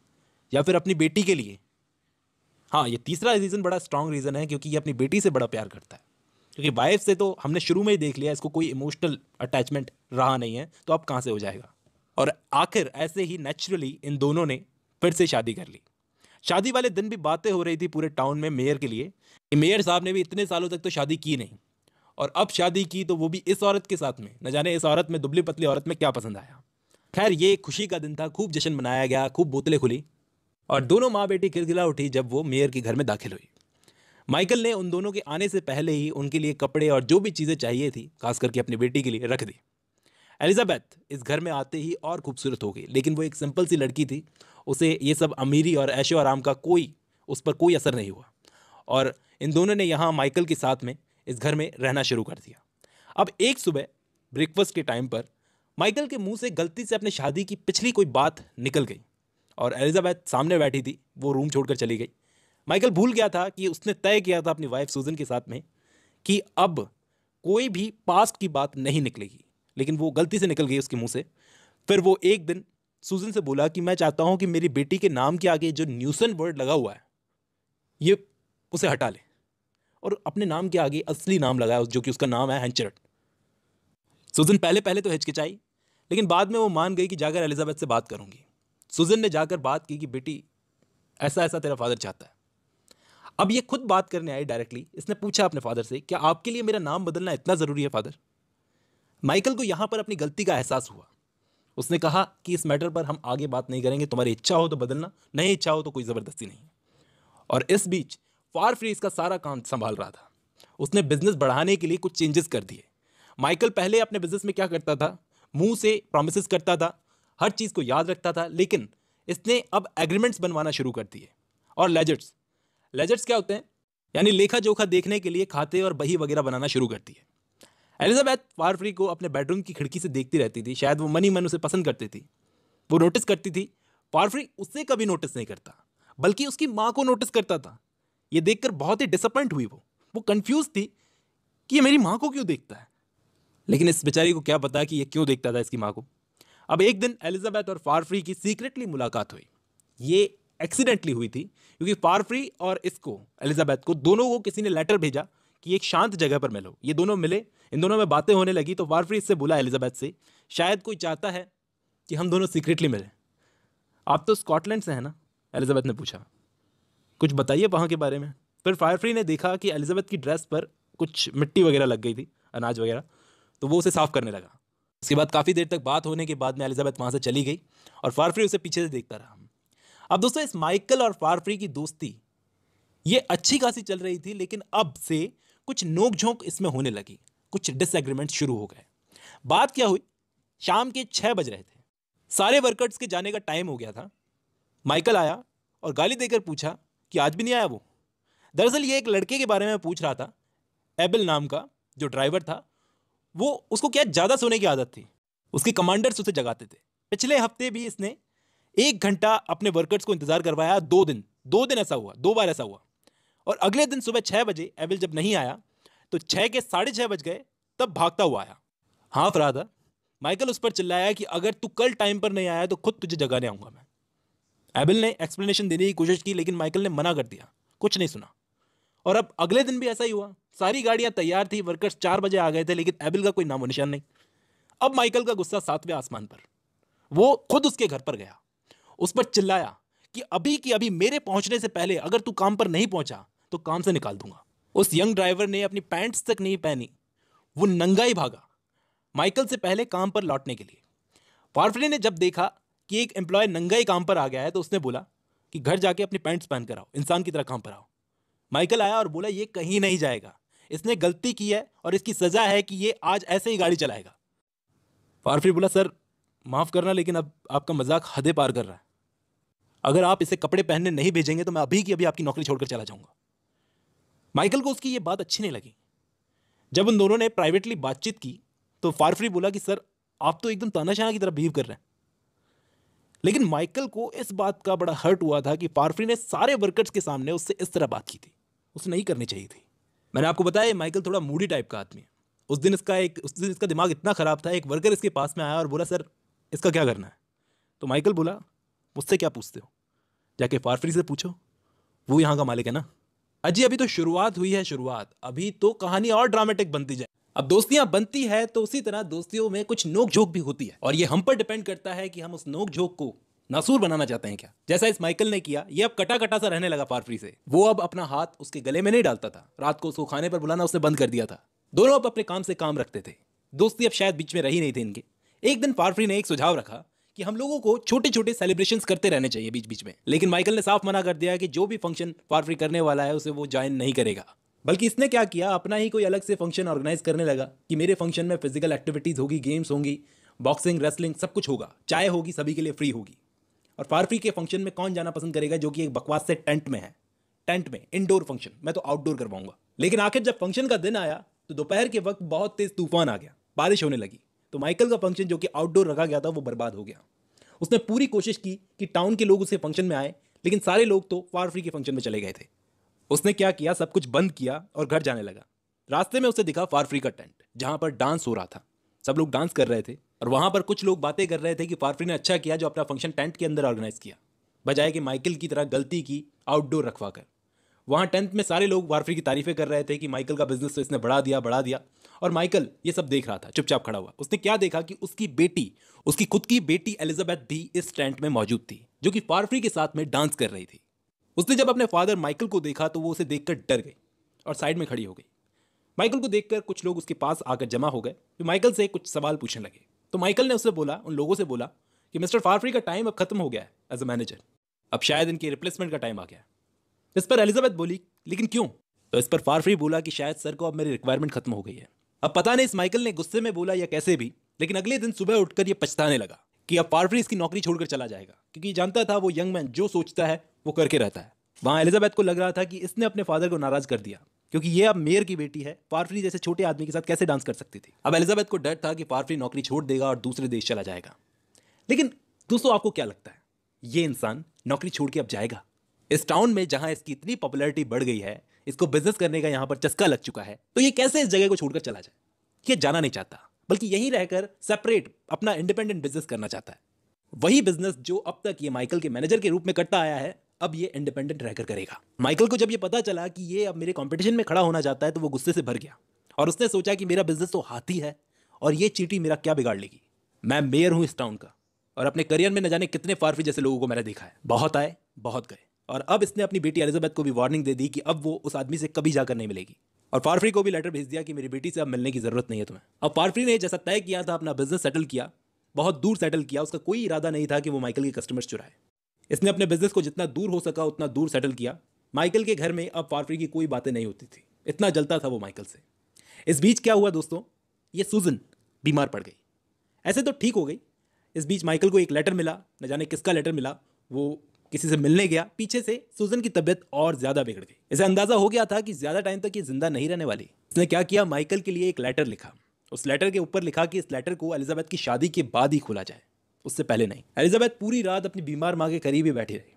या फिर अपनी बेटी के लिए हाँ ये तीसरा रीज़न बड़ा स्ट्रॉन्ग रीज़न है क्योंकि ये अपनी बेटी से बड़ा प्यार करता है क्योंकि वाइफ से तो हमने शुरू में ही देख लिया इसको कोई इमोशनल अटैचमेंट रहा नहीं है तो अब कहाँ से हो जाएगा और आखिर ऐसे ही नेचुरली इन दोनों ने फिर से शादी कर ली शादी वाले दिन भी बातें हो रही थी पूरे टाउन में मेयर के लिए कि मेयर साहब ने भी इतने सालों तक तो शादी की नहीं और अब शादी की तो वो भी इस औरत के साथ में न जाने इस औरत में दुबली पतली औरत में क्या पसंद आया खैर ये खुशी का दिन था खूब जश्न मनाया गया खूब बोतलें खुली और दोनों माँ बेटी खिलखिला उठी जब वो मेयर के घर में दाखिल हुई माइकल ने उन दोनों के आने से पहले ही उनके लिए कपड़े और जो भी चीज़ें चाहिए थी खास करके अपनी बेटी के लिए रख दी एलिजाबेथ इस घर में आते ही और खूबसूरत हो गई लेकिन वो एक सिंपल सी लड़की थी उसे ये सब अमीरी और ऐशो आराम का कोई उस पर कोई असर नहीं हुआ और इन दोनों ने यहाँ माइकल के साथ में इस घर में रहना शुरू कर दिया अब एक सुबह ब्रेकफास्ट के टाइम पर माइकल के मुंह से गलती से अपने शादी की पिछली कोई बात निकल गई और एलिजाबैथ सामने बैठी थी वो रूम छोड़कर चली गई माइकल भूल गया था कि उसने तय किया था अपनी वाइफ सूजन के साथ में कि अब कोई भी पास्ट की बात नहीं निकलेगी लेकिन वो गलती से निकल गई उसके मुंह से फिर वो एक दिन सूजन से बोला कि मैं चाहता हूँ कि मेरी बेटी के नाम के आगे जो न्यूसन वर्ड लगा हुआ है ये उसे हटा ले और अपने नाम के आगे असली नाम लगाया जो कि उसका नाम है हैंचरट सूजन पहले पहले तो हिचकिचाई लेकिन बाद में वो मान गई कि जाकर एलिज़ाबैथ से बात करूंगी सुजन ने जाकर बात की कि बेटी ऐसा ऐसा तेरा फादर चाहता है अब ये खुद बात करने आई डायरेक्टली इसने पूछा अपने फादर से क्या आपके लिए मेरा नाम बदलना इतना ज़रूरी है फादर माइकल को यहाँ पर अपनी गलती का एहसास हुआ उसने कहा कि इस मैटर पर हम आगे बात नहीं करेंगे तुम्हारी इच्छा हो तो बदलना नहीं इच्छा हो तो कोई ज़बरदस्ती नहीं और इस बीच फार फ्री इसका सारा काम संभाल रहा था उसने बिजनेस बढ़ाने के लिए कुछ चेंजेस कर दिए माइकल पहले अपने बिजनेस में क्या करता था मुंह से प्रोमिस करता था हर चीज़ को याद रखता था लेकिन इसने अब एग्रीमेंट्स बनवाना शुरू कर दिए और लेजर्स लेजर्स क्या होते हैं यानी लेखा जोखा देखने के लिए खाते और बही वगैरह बनाना शुरू करती है एलिजाबैथ वारफ्री को अपने बेडरूम की खिड़की से देखती रहती थी शायद वो मनी मन उसे पसंद करती थी वो नोटिस करती थी वारफ्री उससे कभी नोटिस नहीं करता बल्कि उसकी माँ को नोटिस करता था ये देखकर बहुत ही डिसअपॉइंट हुई वो वो कन्फ्यूज थी कि ये मेरी माँ को क्यों देखता है लेकिन इस बेचारी को क्या पता कि ये क्यों देखता था इसकी माँ को अब एक दिन एलिजाबेथ और फारफ्री की सीक्रेटली मुलाकात हुई ये एक्सीडेंटली हुई थी क्योंकि फारफ्री और इसको एलिजाबैथ को दोनों को किसी ने लेटर भेजा कि एक शांत जगह पर मिलो ये दोनों मिले इन दोनों में बातें होने लगी तो फारफ्री इससे बोला एलिजाबैथ से शायद कोई चाहता है कि हम दोनों सीक्रेटली मिलें आप तो स्कॉटलैंड से हैं ना एलिजाबैथ ने पूछा कुछ बताइए वहाँ के बारे में फिर फायरफ्री ने देखा कि एलिजाबैथ की ड्रेस पर कुछ मिट्टी वगैरह लग गई थी अनाज वगैरह तो वो उसे साफ़ करने लगा उसके बाद काफ़ी देर तक बात होने के बाद में एलिजाबैथ वहाँ से चली गई और फारफ्री उसे पीछे से देखता रहा अब दोस्तों इस माइकल और फारफ्री की दोस्ती ये अच्छी खासी चल रही थी लेकिन अब से कुछ नोकझोंक इसमें होने लगी कुछ डिसएग्रीमेंट शुरू हो गए बात क्या हुई शाम के छः बज रहे थे सारे वर्कर्स के जाने का टाइम हो गया था माइकल आया और गाली देकर पूछा कि आज भी नहीं आया वो दरअसल ये एक लड़के के बारे में पूछ रहा था एबल नाम का जो ड्राइवर था वो उसको क्या ज़्यादा सोने की आदत थी उसके कमांडर्स उसे जगाते थे पिछले हफ्ते भी इसने एक घंटा अपने वर्कर्स को इंतज़ार करवाया दो दिन दो दिन ऐसा हुआ दो बार ऐसा हुआ और अगले दिन सुबह छः बजे एविल जब नहीं आया तो छः के साढ़े छः बज गए तब भागता हुआ आया हाँ फरादा माइकल उस पर चिल्लाया कि अगर तू कल टाइम पर नहीं आया तो खुद तुझे जगाने आऊँगा मैं एबिल ने एक्सप्लेनेशन देने की कोशिश की लेकिन माइकल ने मना कर दिया कुछ नहीं सुना और अब अगले दिन भी ऐसा ही हुआ सारी गाड़ियां तैयार थी वर्कर्स चार बजे आ गए थे लेकिन एबिल का कोई नामो निशान नहीं अब माइकल का गुस्सा सातवें आसमान पर वो खुद उसके घर पर गया उस पर चिल्लाया कि अभी की अभी मेरे पहुंचने से पहले अगर तू काम पर नहीं पहुंचा तो काम से निकाल दूंगा उस यंग ड्राइवर ने अपनी पैंट्स तक नहीं पहनी वो नंगा ही भागा माइकल से पहले काम पर लौटने के लिए पार्फले ने जब देखा कि एक एम्प्लॉय नंगा ही काम पर आ गया है तो उसने बोला कि घर जाके अपनी पैंट्स पहन कर आओ इंसान की तरह काम पर आओ माइकल आया और बोला ये कहीं नहीं जाएगा इसने गलती की है और इसकी सज़ा है कि ये आज ऐसे ही गाड़ी चलाएगा फिर बोला सर माफ़ करना लेकिन अब आपका मजाक हदे पार कर रहा है अगर आप इसे कपड़े पहनने नहीं भेजेंगे तो मैं अभी की अभी आपकी नौकरी छोड़कर चला जाऊंगा माइकल को उसकी ये बात अच्छी नहीं लगी जब उन दोनों ने प्राइवेटली बातचीत की तो फारफ्री बोला कि सर आप तो एकदम तानाशाह की तरह बिहेव कर रहे हैं लेकिन माइकल को इस बात का बड़ा हर्ट हुआ था कि फारफरी ने सारे वर्कर्स के सामने उससे इस तरह बात की थी उसे नहीं करनी चाहिए थी मैंने आपको बताया माइकल थोड़ा मूडी टाइप का आदमी है उस दिन इसका एक उस दिन इसका दिमाग इतना ख़राब था एक वर्कर इसके पास में आया और बोला सर इसका क्या करना है तो माइकल बोला मुझसे क्या पूछते हो जाके फारफरी से पूछो वो यहाँ का मालिक है ना अजी अभी तो शुरुआत हुई है शुरुआत अभी तो कहानी और ड्रामेटिक बनती जाए अब दोस्तियां बनती है तो उसी तरह दोस्तियों में कुछ नोक झोंक भी होती है और ये हम पर डिपेंड करता है कि हम उस नोक झोंक को नासूर बनाना चाहते हैं क्या जैसा इस माइकल ने किया ये अब कटा कटा सा रहने लगा पारफ्री से वो अब अपना हाथ उसके गले में नहीं डालता था रात को उसको खाने पर बुलाना उसने बंद कर दिया था दोनों अब अपने काम से काम रखते थे दोस्ती अब शायद बीच में रही नहीं थी इनके एक दिन पारफ्री ने एक सुझाव रखा कि हम लोगों को छोटे छोटे सेलिब्रेशन करते रहने चाहिए बीच बीच में लेकिन माइकल ने साफ मना कर दिया कि जो भी फंक्शन पारफ्री करने वाला है उसे वो ज्वाइन नहीं करेगा बल्कि इसने क्या किया अपना ही कोई अलग से फंक्शन ऑर्गेनाइज करने लगा कि मेरे फंक्शन में फिजिकल एक्टिविटीज होगी गेम्स होंगी बॉक्सिंग रेसलिंग सब कुछ होगा चाय होगी सभी के लिए फ्री होगी और फ्री के फंक्शन में कौन जाना पसंद करेगा जो कि एक बकवास से टेंट में है टेंट में इंडोर फंक्शन मैं तो आउटडोर करवाऊंगा लेकिन आखिर जब फंक्शन का दिन आया तो दोपहर के वक्त बहुत तेज तूफान आ गया बारिश होने लगी तो माइकल का फंक्शन जो कि आउटडोर रखा गया था वो बर्बाद हो गया उसने पूरी कोशिश की कि टाउन के लोग उसे फंक्शन में आए लेकिन सारे लोग तो फार फ्री के फंक्शन में चले गए थे उसने क्या किया सब कुछ बंद किया और घर जाने लगा रास्ते में उसे दिखा फार फ्री का टेंट जहाँ पर डांस हो रहा था सब लोग डांस कर रहे थे और वहाँ पर कुछ लोग बातें कर रहे थे कि पारफ्री ने अच्छा किया जो अपना फंक्शन टेंट के अंदर ऑर्गेनाइज किया बजाय कि माइकिल की तरह गलती की आउटडोर रखवा कर वहाँ टेंथ में सारे लोग वारफ्री की तारीफें कर रहे थे कि माइकल का बिजनेस तो इसने बढ़ा दिया बढ़ा दिया और माइकल ये सब देख रहा था चुपचाप खड़ा हुआ उसने क्या देखा कि उसकी बेटी उसकी खुद की बेटी एलिजाबेथ भी इस टेंट में मौजूद थी जो कि फारफ्री के साथ में डांस कर रही थी उसने जब अपने फादर माइकल को देखा तो वो उसे देख डर गई और साइड में खड़ी हो गई माइकल को देखकर कुछ लोग उसके पास आकर जमा हो गए माइकल से कुछ सवाल पूछने लगे तो माइकल ने उससे बोला उन लोगों से बोला कि मिस्टर फारफ्री का टाइम अब खत्म हो गया है एज अ मैनेजर अब शायद इनके रिप्लेसमेंट का टाइम आ गया इस पर एलिजाबेथ बोली लेकिन क्यों तो इस पर फारफ्री बोला कि शायद सर को अब मेरी रिक्वायरमेंट खत्म हो गई है अब पता नहीं इस माइकल ने गुस्से में बोला या कैसे भी लेकिन अगले दिन सुबह उठकर यह पछताने लगा कि अब फारफ्री इसकी नौकरी छोड़कर चला जाएगा क्योंकि जानता था वो यंग मैन जो सोचता है वो करके रहता है वहां एलिजाबेथ को लग रहा था कि इसने अपने फादर को नाराज कर दिया क्योंकि ये अब मेयर की बेटी है पारफ्री जैसे छोटे आदमी के साथ कैसे डांस कर सकती थी अब एलिजाबेथ को डर था कि पारफ्री नौकरी छोड़ देगा और दूसरे देश चला जाएगा लेकिन दोस्तों आपको क्या लगता है ये इंसान नौकरी छोड़ के अब जाएगा इस टाउन में जहां इसकी इतनी पॉपुलैरिटी बढ़ गई है इसको बिजनेस करने का यहां पर चस्का लग चुका है तो ये कैसे इस जगह को छोड़कर चला जाए ये जाना नहीं चाहता बल्कि यहीं रहकर सेपरेट अपना इंडिपेंडेंट बिजनेस करना चाहता है वही बिजनेस जो अब तक ये माइकल के मैनेजर के रूप में करता आया है अब ये इंडिपेंडेंट रहकर करेगा माइकल को जब ये पता चला कि ये अब मेरे कॉम्पिटिशन में खड़ा होना चाहता है तो वो गुस्से से भर गया और उसने सोचा कि मेरा बिजनेस तो हाथी है और ये चीटी मेरा क्या बिगाड़ लेगी मैं मेयर हूँ इस टाउन का और अपने करियर में न जाने कितने फारफी जैसे लोगों को मैंने देखा है बहुत आए बहुत गए और अब इसने अपनी बेटी एलिजाबेथ को भी वार्निंग दे दी कि अब वो उस आदमी से कभी जाकर नहीं मिलेगी और फारफ्री को भी लेटर भेज दिया कि मेरी बेटी से अब मिलने की ज़रूरत नहीं है तुम्हें अब फारफ्री ने जैसा तय किया था अपना बिजनेस सेटल किया बहुत दूर सेटल किया उसका कोई इरादा नहीं था कि वो माइकल के कस्टमर्स चुराए इसने अपने बिजनेस को जितना दूर हो सका उतना दूर सेटल किया माइकल के घर में अब फारफ्री की कोई बातें नहीं होती थी इतना जलता था वो माइकल से इस बीच क्या हुआ दोस्तों ये सूजन बीमार पड़ गई ऐसे तो ठीक हो गई इस बीच माइकल को एक लेटर मिला न जाने किसका लेटर मिला वो किसी से मिलने गया पीछे से सूजन की तबीयत और ज़्यादा बिगड़ गई इसे अंदाज़ा हो गया था कि ज़्यादा टाइम तक ये जिंदा नहीं रहने वाली इसने क्या किया माइकल के लिए एक लेटर लिखा उस लेटर के ऊपर लिखा कि इस लेटर को एलिजाबेथ की शादी के बाद ही खोला जाए उससे पहले नहीं एलिजाबेथ पूरी रात अपनी बीमार माँ के करीब ही बैठी रही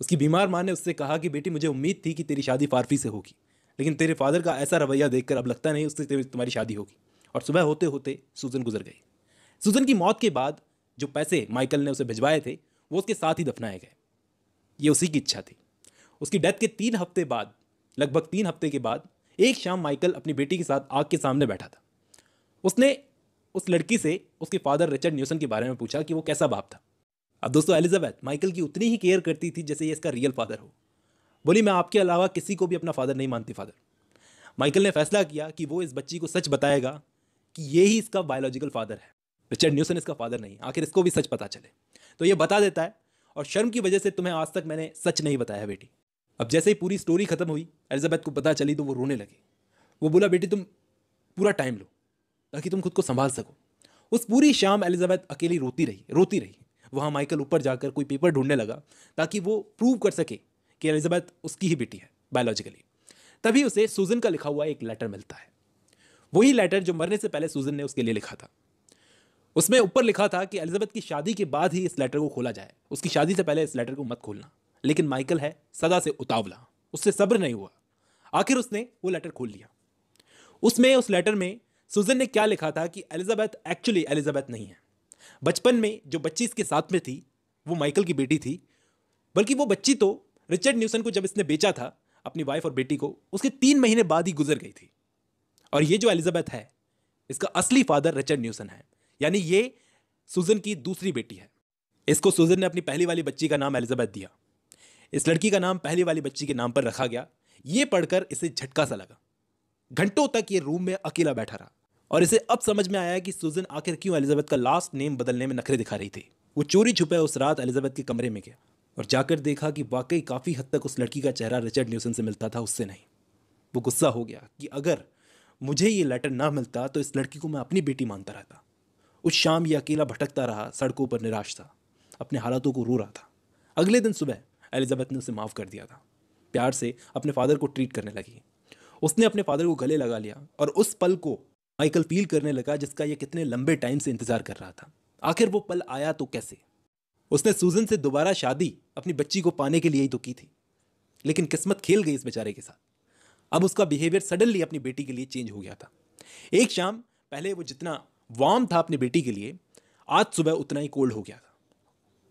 उसकी बीमार माँ ने उससे कहा कि बेटी मुझे उम्मीद थी कि तेरी शादी फारफी से होगी लेकिन तेरे फादर का ऐसा रवैया देखकर अब लगता नहीं उससे तुम्हारी शादी होगी और सुबह होते होते सूजन गुजर गई सूजन की मौत के बाद जो पैसे माइकल ने उसे भिजवाए थे वो उसके साथ ही दफनाए गए ये उसी की इच्छा थी उसकी डेथ के तीन हफ्ते बाद लगभग तीन हफ्ते के बाद एक शाम माइकल अपनी बेटी के साथ आग के सामने बैठा था उसने उस लड़की से उसके फादर रिचर्ड न्यूसन के बारे में पूछा कि वो कैसा बाप था अब दोस्तों एलिजाबैथ माइकल की उतनी ही केयर करती थी जैसे ये इसका रियल फादर हो बोली मैं आपके अलावा किसी को भी अपना फादर नहीं मानती फादर माइकल ने फैसला किया कि वो इस बच्ची को सच बताएगा कि ये ही इसका बायोलॉजिकल फादर है रिचर्ड न्यूसन इसका फादर नहीं आखिर इसको भी सच पता चले तो ये बता देता है और शर्म की वजह से तुम्हें आज तक मैंने सच नहीं बताया बेटी अब जैसे ही पूरी स्टोरी खत्म हुई एलिजाबैथ को पता चली तो वो रोने लगी वो बोला बेटी तुम पूरा टाइम लो ताकि तुम खुद को संभाल सको उस पूरी शाम एलिजाबैथ अकेली रोती रही रोती रही वहाँ माइकल ऊपर जाकर कोई पेपर ढूंढने लगा ताकि वो प्रूव कर सके कि एलिजाबैथ उसकी ही बेटी है बायोलॉजिकली तभी उसे सूजन का लिखा हुआ एक लेटर मिलता है वही लेटर जो मरने से पहले सूजन ने उसके लिए लिखा था उसमें ऊपर लिखा था कि एलिजाबैथ की शादी के बाद ही इस लेटर को खोला जाए उसकी शादी से पहले इस लेटर को मत खोलना लेकिन माइकल है सदा से उतावला उससे सब्र नहीं हुआ आखिर उसने वो लेटर खोल लिया उसमें उस लेटर में सुजन ने क्या लिखा था कि एलिजाबैथ एक्चुअली एलिजाबैथ नहीं है बचपन में जो बच्ची इसके साथ में थी वो माइकल की बेटी थी बल्कि वो बच्ची तो रिचर्ड न्यूसन को जब इसने बेचा था अपनी वाइफ और बेटी को उसके तीन महीने बाद ही गुजर गई थी और ये जो एलिजाबैथ है इसका असली फादर रिचर्ड न्यूसन है यानी ये सुजन की दूसरी बेटी है इसको सुजन ने अपनी पहली वाली बच्ची का नाम एलिजाबैथ दिया इस लड़की का नाम पहली वाली बच्ची के नाम पर रखा गया ये पढ़कर इसे झटका सा लगा घंटों तक ये रूम में अकेला बैठा रहा और इसे अब समझ में आया कि सुजन आखिर क्यों एलिजाबेथ का लास्ट नेम बदलने में नखरे दिखा रही थी वो चोरी छुपे उस रात एलिजाबेथ के कमरे में गया और जाकर देखा कि वाकई काफ़ी हद तक उस लड़की का चेहरा रिचर्ड न्यूसन से मिलता था उससे नहीं वो गुस्सा हो गया कि अगर मुझे ये लेटर ना मिलता तो इस लड़की को मैं अपनी बेटी मानता रहता उस शाम ये अकेला भटकता रहा सड़कों पर निराश था अपने हालातों को रो रहा था अगले दिन सुबह एलिजाबेथ ने उसे माफ़ कर दिया था प्यार से अपने फादर को ट्रीट करने लगी उसने अपने फादर को गले लगा लिया और उस पल को माइकल फील करने लगा जिसका यह कितने लंबे टाइम से इंतजार कर रहा था आखिर वो पल आया तो कैसे उसने सूजन से दोबारा शादी अपनी बच्ची को पाने के लिए ही तो की थी लेकिन किस्मत खेल गई इस बेचारे के साथ अब उसका बिहेवियर सडनली अपनी बेटी के लिए चेंज हो गया था एक शाम पहले वो जितना वार्म था अपनी बेटी के लिए आज सुबह उतना ही कोल्ड हो गया था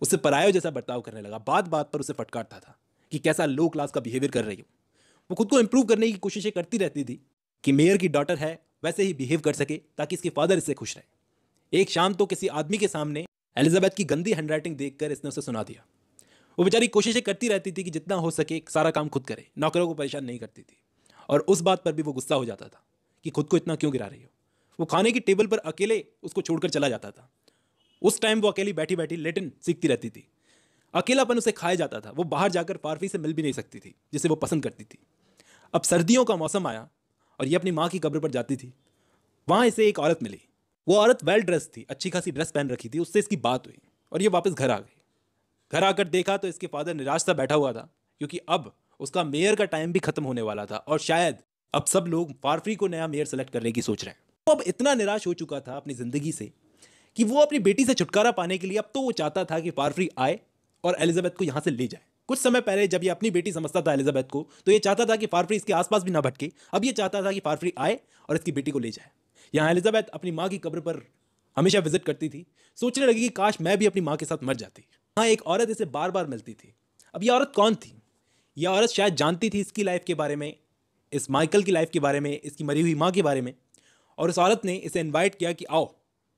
उसे परायो जैसा बर्ताव करने लगा बात बात पर उसे फटकारता था कि कैसा लो क्लास का बिहेवियर कर रही हो वो खुद को इम्प्रूव करने की कोशिशें करती रहती थी कि मेयर की डॉटर है वैसे ही बिहेव कर सके ताकि इसके फादर इससे खुश रहे एक शाम तो किसी आदमी के सामने एलिजाबैथ की गंदी हैंडराइटिंग देखकर इसने उसे सुना दिया वो बेचारी कोशिशें करती रहती थी कि जितना हो सके सारा काम खुद करे नौकरों को परेशान नहीं करती थी और उस बात पर भी वो गुस्सा हो जाता था कि खुद को इतना क्यों गिरा रही हो वो खाने की टेबल पर अकेले उसको छोड़कर चला जाता था उस टाइम वो अकेली बैठी बैठी लेटिन सीखती रहती थी अकेलापन उसे खाया जाता था वो बाहर जाकर पारफी से मिल भी नहीं सकती थी जिसे वो पसंद करती थी अब सर्दियों का मौसम आया और ये अपनी माँ की कब्र पर जाती थी वहाँ इसे एक औरत मिली वो औरत वेल ड्रेस थी अच्छी खासी ड्रेस पहन रखी थी उससे इसकी बात हुई और ये वापस घर आ गई घर आकर देखा तो इसके फादर निराश सा बैठा हुआ था क्योंकि अब उसका मेयर का टाइम भी खत्म होने वाला था और शायद अब सब लोग फारफ्री को नया मेयर सेलेक्ट करने की सोच रहे हैं वो अब इतना निराश हो चुका था अपनी ज़िंदगी से कि वो अपनी बेटी से छुटकारा पाने के लिए अब तो वो चाहता था कि फारफ्री आए और एलिजाबेथ को यहाँ से ले जाए कुछ समय पहले जब ये अपनी बेटी समझता था एलिजाबैथ को तो ये चाहता था कि फारफ्री इसके आसपास भी ना भटके अब ये चाहता था कि फारफ्री आए और इसकी बेटी को ले जाए यहाँ एलिजाबैथ अपनी माँ की कब्र पर हमेशा विजिट करती थी सोचने लगी कि काश मैं भी अपनी माँ के साथ मर जाती हाँ एक औरत इसे बार बार मिलती थी अब यह औरत कौन थी यह औरत शायद जानती थी इसकी लाइफ के बारे में इस माइकल की लाइफ के बारे में इसकी मरी हुई माँ के बारे में और उस औरत ने इसे इन्वाइट किया कि आओ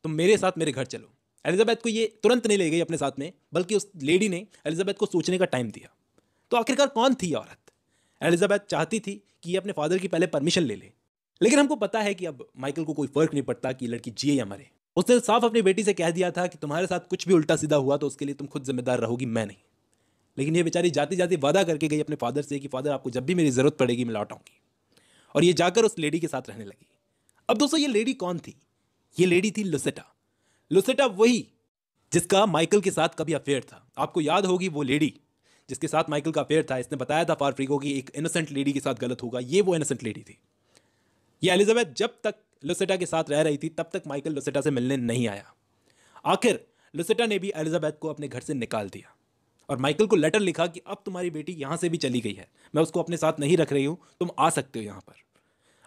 तुम मेरे साथ मेरे घर चलो एलिजाबैथ को ये तुरंत नहीं ले गई अपने साथ में बल्कि उस लेडी ने एलिजाबैथ को सोचने का टाइम दिया तो आखिरकार कौन थी औरत एलिजाबैथ चाहती थी कि ये अपने फादर की पहले परमिशन ले ले लेकिन हमको पता है कि अब माइकल को कोई फर्क नहीं पड़ता कि लड़की जिए या मरे उसने साफ अपनी बेटी से कह दिया था कि तुम्हारे साथ कुछ भी उल्टा सीधा हुआ तो उसके लिए तुम खुद जिम्मेदार रहोगी मैं नहीं लेकिन ये बेचारी जाती जाती वादा करके गई अपने फादर से कि फादर आपको जब भी मेरी ज़रूरत पड़ेगी मैं लौट और ये जाकर उस लेडी के साथ रहने लगी अब दोस्तों ये लेडी कौन थी ये लेडी थी लुसेटा लुसेटा वही जिसका माइकल के साथ कभी अफेयर था आपको याद होगी वो लेडी जिसके साथ माइकल का अफेयर था इसने बताया था फारफ्रिको की एक इनोसेंट लेडी के साथ गलत होगा ये वो इनोसेंट लेडी थी ये एलिजाबेथ जब तक लुसेटा के साथ रह रही थी तब तक माइकल लुसेटा से मिलने नहीं आया आखिर लुसेटा ने भी एलिजाबैथ को अपने घर से निकाल दिया और माइकल को लेटर लिखा कि अब तुम्हारी बेटी यहाँ से भी चली गई है मैं उसको अपने साथ नहीं रख रही हूँ तुम आ सकते हो यहाँ पर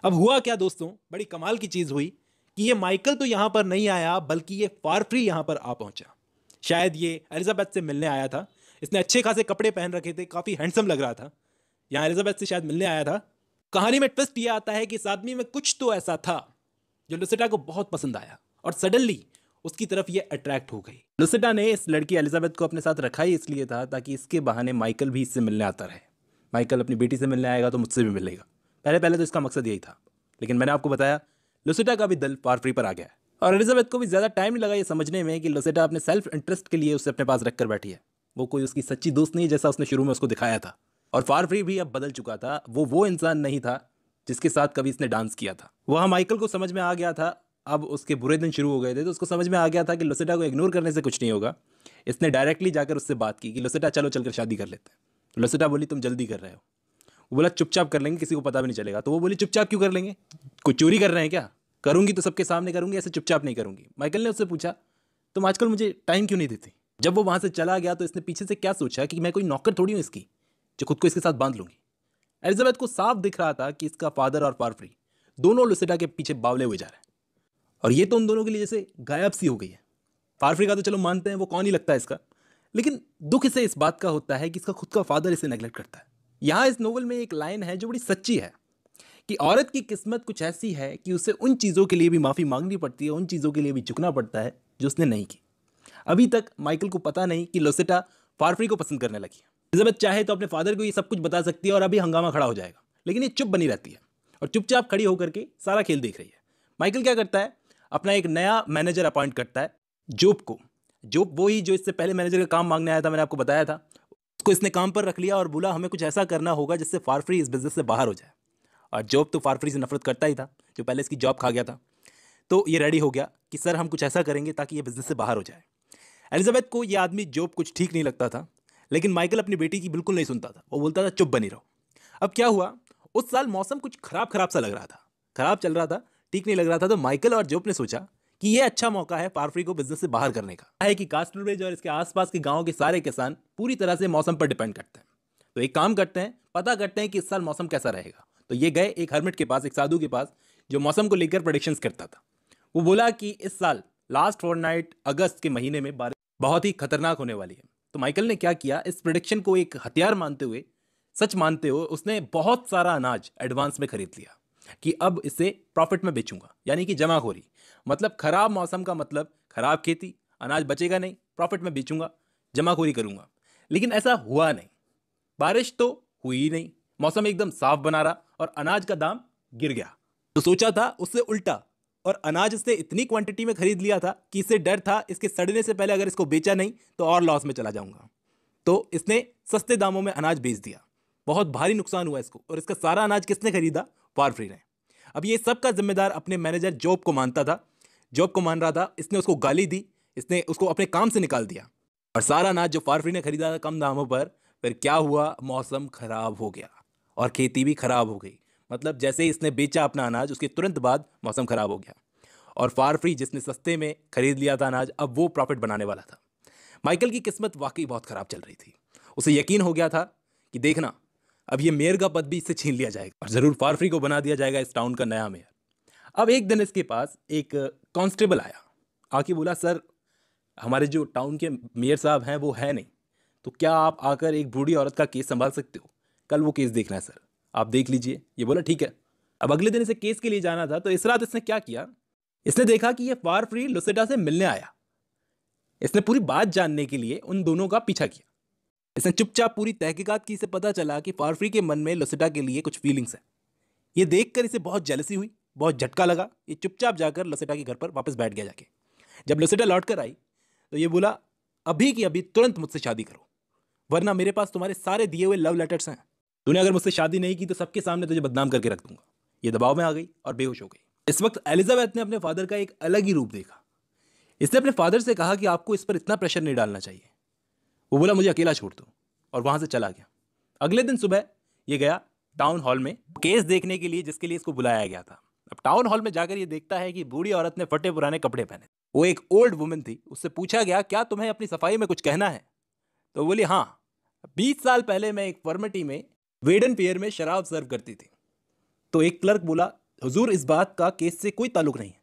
अब हुआ क्या दोस्तों बड़ी कमाल की चीज़ हुई कि ये माइकल तो यहाँ पर नहीं आया बल्कि ये फारफ्री यहाँ पर आ पहुँचा शायद ये एलिजाबैथ से मिलने आया था इसने अच्छे खासे कपड़े पहन रखे थे काफ़ी हैंडसम लग रहा था यहाँ एलिजाबैथ से शायद मिलने आया था कहानी में ट्विस्ट ये आता है कि इस आदमी में कुछ तो ऐसा था जो लुसिटा को बहुत पसंद आया और सडनली उसकी तरफ ये अट्रैक्ट हो गई लुसिटा ने इस लड़की एलिजाबेथ को अपने साथ रखा ही इसलिए था ताकि इसके बहाने माइकल भी इससे मिलने आता रहे माइकल अपनी बेटी से मिलने आएगा तो मुझसे भी मिलेगा पहले पहले तो इसका मकसद यही था लेकिन मैंने आपको बताया लुसिटा का भी दल फ्री पर आ गया और एलिजाबेथ को भी ज़्यादा टाइम नहीं लगा ये समझने में कि लोसेटा अपने सेल्फ इंटरेस्ट के लिए उसे अपने पास रख कर बैठी है वो कोई उसकी सच्ची दोस्त नहीं जैसा उसने शुरू में उसको दिखाया था और फार फ्री भी अब बदल चुका था वो वो इंसान नहीं था जिसके साथ कभी इसने डांस किया था वहाँ माइकल को समझ में आ गया था अब उसके बुरे दिन शुरू हो गए थे तो उसको समझ में आ गया था कि लोसेटा को इग्नोर करने से कुछ नहीं होगा इसने डायरेक्टली जाकर उससे बात की कि लोसेटा चलो चलकर शादी कर लेते हैं लोसेटा बोली तुम जल्दी कर रहे हो वो बोला चुपचाप कर लेंगे किसी को पता भी नहीं चलेगा तो वो बोली चुपचाप क्यों कर लेंगे कोई चोरी कर रहे हैं क्या करूँगी तो सबके सामने करूँगी ऐसे चुपचाप नहीं करूँगी माइकल ने उससे पूछा तुम आजकल मुझे टाइम क्यों नहीं देती जब वो वहाँ से चला गया तो इसने पीछे से क्या सोचा कि मैं कोई नौकर थोड़ी हूँ इसकी जो खुद को इसके साथ बांध लूँगी एलिजाबेथ को साफ दिख रहा था कि इसका फादर और पारफ्री दोनों लुसेटा के पीछे बावले हुए जा रहे हैं और ये तो उन दोनों के लिए जैसे गायब सी हो गई है पारफ्री का तो चलो मानते हैं वो कौन ही लगता है इसका लेकिन दुख इसे इस बात का होता है कि इसका खुद का फादर इसे नेग्लेक्ट करता है यहाँ इस नोवेल में एक लाइन है जो बड़ी सच्ची है कि औरत की किस्मत कुछ ऐसी है कि उसे उन चीज़ों के लिए भी माफ़ी मांगनी पड़ती है उन चीज़ों के लिए भी झुकना पड़ता है जो उसने नहीं की अभी तक माइकल को पता नहीं कि लोसेटा फारफ्री को पसंद करने लगी है एलिजबेथ चाहे तो अपने फादर को ये सब कुछ बता सकती है और अभी हंगामा खड़ा हो जाएगा लेकिन ये चुप बनी रहती है और चुपचाप खड़ी होकर के सारा खेल देख रही है माइकल क्या करता है अपना एक नया मैनेजर अपॉइंट करता है जोप को जोप वो ही जो इससे पहले मैनेजर का काम मांगने आया था मैंने आपको बताया था उसको इसने काम पर रख लिया और बोला हमें कुछ ऐसा करना होगा जिससे फारफ्री इस बिज़नेस से बाहर हो जाए और जॉब तो फारफ्री से नफरत करता ही था जो पहले इसकी जॉब खा गया था तो ये रेडी हो गया कि सर हम कुछ ऐसा करेंगे ताकि ये बिज़नेस से बाहर हो जाए एलिजाबेथ को ये आदमी जॉब कुछ ठीक नहीं लगता था लेकिन माइकल अपनी बेटी की बिल्कुल नहीं सुनता था वो बोलता था चुप बनी रहो अब क्या हुआ उस साल मौसम कुछ खराब खराब सा लग रहा था खराब चल रहा था ठीक नहीं लग रहा था तो माइकल और जॉब ने सोचा कि ये अच्छा मौका है पारफ्री को बिजनेस से बाहर करने का है कि कास्टलब्रिज और इसके आसपास के गांव के सारे किसान पूरी तरह से मौसम पर डिपेंड करते हैं तो एक काम करते हैं पता करते हैं कि इस साल मौसम कैसा रहेगा तो ये गए एक हर्मिट के पास एक साधु के पास जो मौसम को लेकर प्रोडिक्शन करता था वो बोला कि इस साल लास्ट फोर नाइट अगस्त के महीने में बारिश बहुत ही खतरनाक होने वाली है तो माइकल ने क्या किया इस प्रोडिक्शन को एक हथियार मानते हुए सच मानते हुए उसने बहुत सारा अनाज एडवांस में खरीद लिया कि अब इसे प्रॉफिट में बेचूंगा यानी कि जमाखोरी मतलब खराब मौसम का मतलब खराब खेती अनाज बचेगा नहीं प्रॉफिट में बेचूंगा जमाखोरी करूंगा लेकिन ऐसा हुआ नहीं बारिश तो हुई नहीं मौसम एकदम साफ बना रहा और अनाज का दाम गिर गया तो सोचा था उससे उल्टा और अनाज इसने इतनी क्वांटिटी में खरीद लिया था कि इससे डर था इसके सड़ने से पहले अगर इसको बेचा नहीं तो और लॉस में चला जाऊंगा तो इसने सस्ते दामों में अनाज बेच दिया बहुत भारी नुकसान हुआ इसको और इसका सारा अनाज किसने खरीदा वारफ्री ने अब ये सब का जिम्मेदार अपने मैनेजर जॉब को मानता था जॉब को मान रहा था इसने उसको गाली दी इसने उसको अपने काम से निकाल दिया और सारा अनाज जो फारफ्री ने खरीदा था कम दामों पर फिर क्या हुआ मौसम ख़राब हो गया और खेती भी ख़राब हो गई मतलब जैसे ही इसने बेचा अपना अनाज उसके तुरंत बाद मौसम ख़राब हो गया और फारफरी जिसने सस्ते में खरीद लिया था अनाज अब वो प्रॉफिट बनाने वाला था माइकल की किस्मत वाकई बहुत ख़राब चल रही थी उसे यकीन हो गया था कि देखना अब ये मेयर का पद भी इससे छीन लिया जाएगा और ज़रूर फारफ्री को बना दिया जाएगा इस टाउन का नया मेयर अब एक दिन इसके पास एक कांस्टेबल आया आके बोला सर हमारे जो टाउन के मेयर साहब हैं वो है नहीं तो क्या आप आकर एक बूढ़ी औरत का केस संभाल सकते हो कल वो केस देखना है सर आप देख लीजिए ये बोला ठीक है अब अगले दिन इसे केस के लिए जाना था तो इस रात इसने क्या किया इसने देखा कि ये फार फ्री लुसेटा से मिलने आया इसने पूरी बात जानने के लिए उन दोनों का पीछा किया इसने चुपचाप पूरी तहकीकात की इसे पता चला कि फारफ्री के मन में लुसेटा के लिए कुछ फीलिंग्स हैं ये देखकर इसे बहुत जलसी हुई बहुत झटका लगा ये चुपचाप जाकर लसेटा के घर पर वापस बैठ गया जाके जब लसेटा लौट कर आई तो ये बोला अभी की अभी तुरंत मुझसे शादी करो वरना मेरे पास तुम्हारे सारे दिए हुए लव लेटर्स हैं तूने अगर मुझसे शादी नहीं की तो सबके सामने तुझे बदनाम करके रख दूंगा ये दबाव में आ गई और बेहोश हो गई इस वक्त एलिजाबैथ ने अपने फादर का एक अलग ही रूप देखा इसने अपने फादर से कहा कि आपको इस पर इतना प्रेशर नहीं डालना चाहिए वो बोला मुझे अकेला छोड़ दो और वहाँ से चला गया अगले दिन सुबह ये गया टाउन हॉल में केस देखने के लिए जिसके लिए इसको बुलाया गया था अब टाउन हॉल में जाकर ये देखता है कि बूढ़ी औरत ने फटे पुराने कपड़े पहने वो एक ओल्ड वुमेन थी उससे पूछा गया क्या तुम्हें अपनी सफाई में कुछ कहना है तो बोली हाँ बीस साल पहले मैं एक फॉर्मेटी में वेडन पियर में शराब सर्व करती थी तो एक क्लर्क बोला हुजूर इस बात का केस से कोई ताल्लुक नहीं है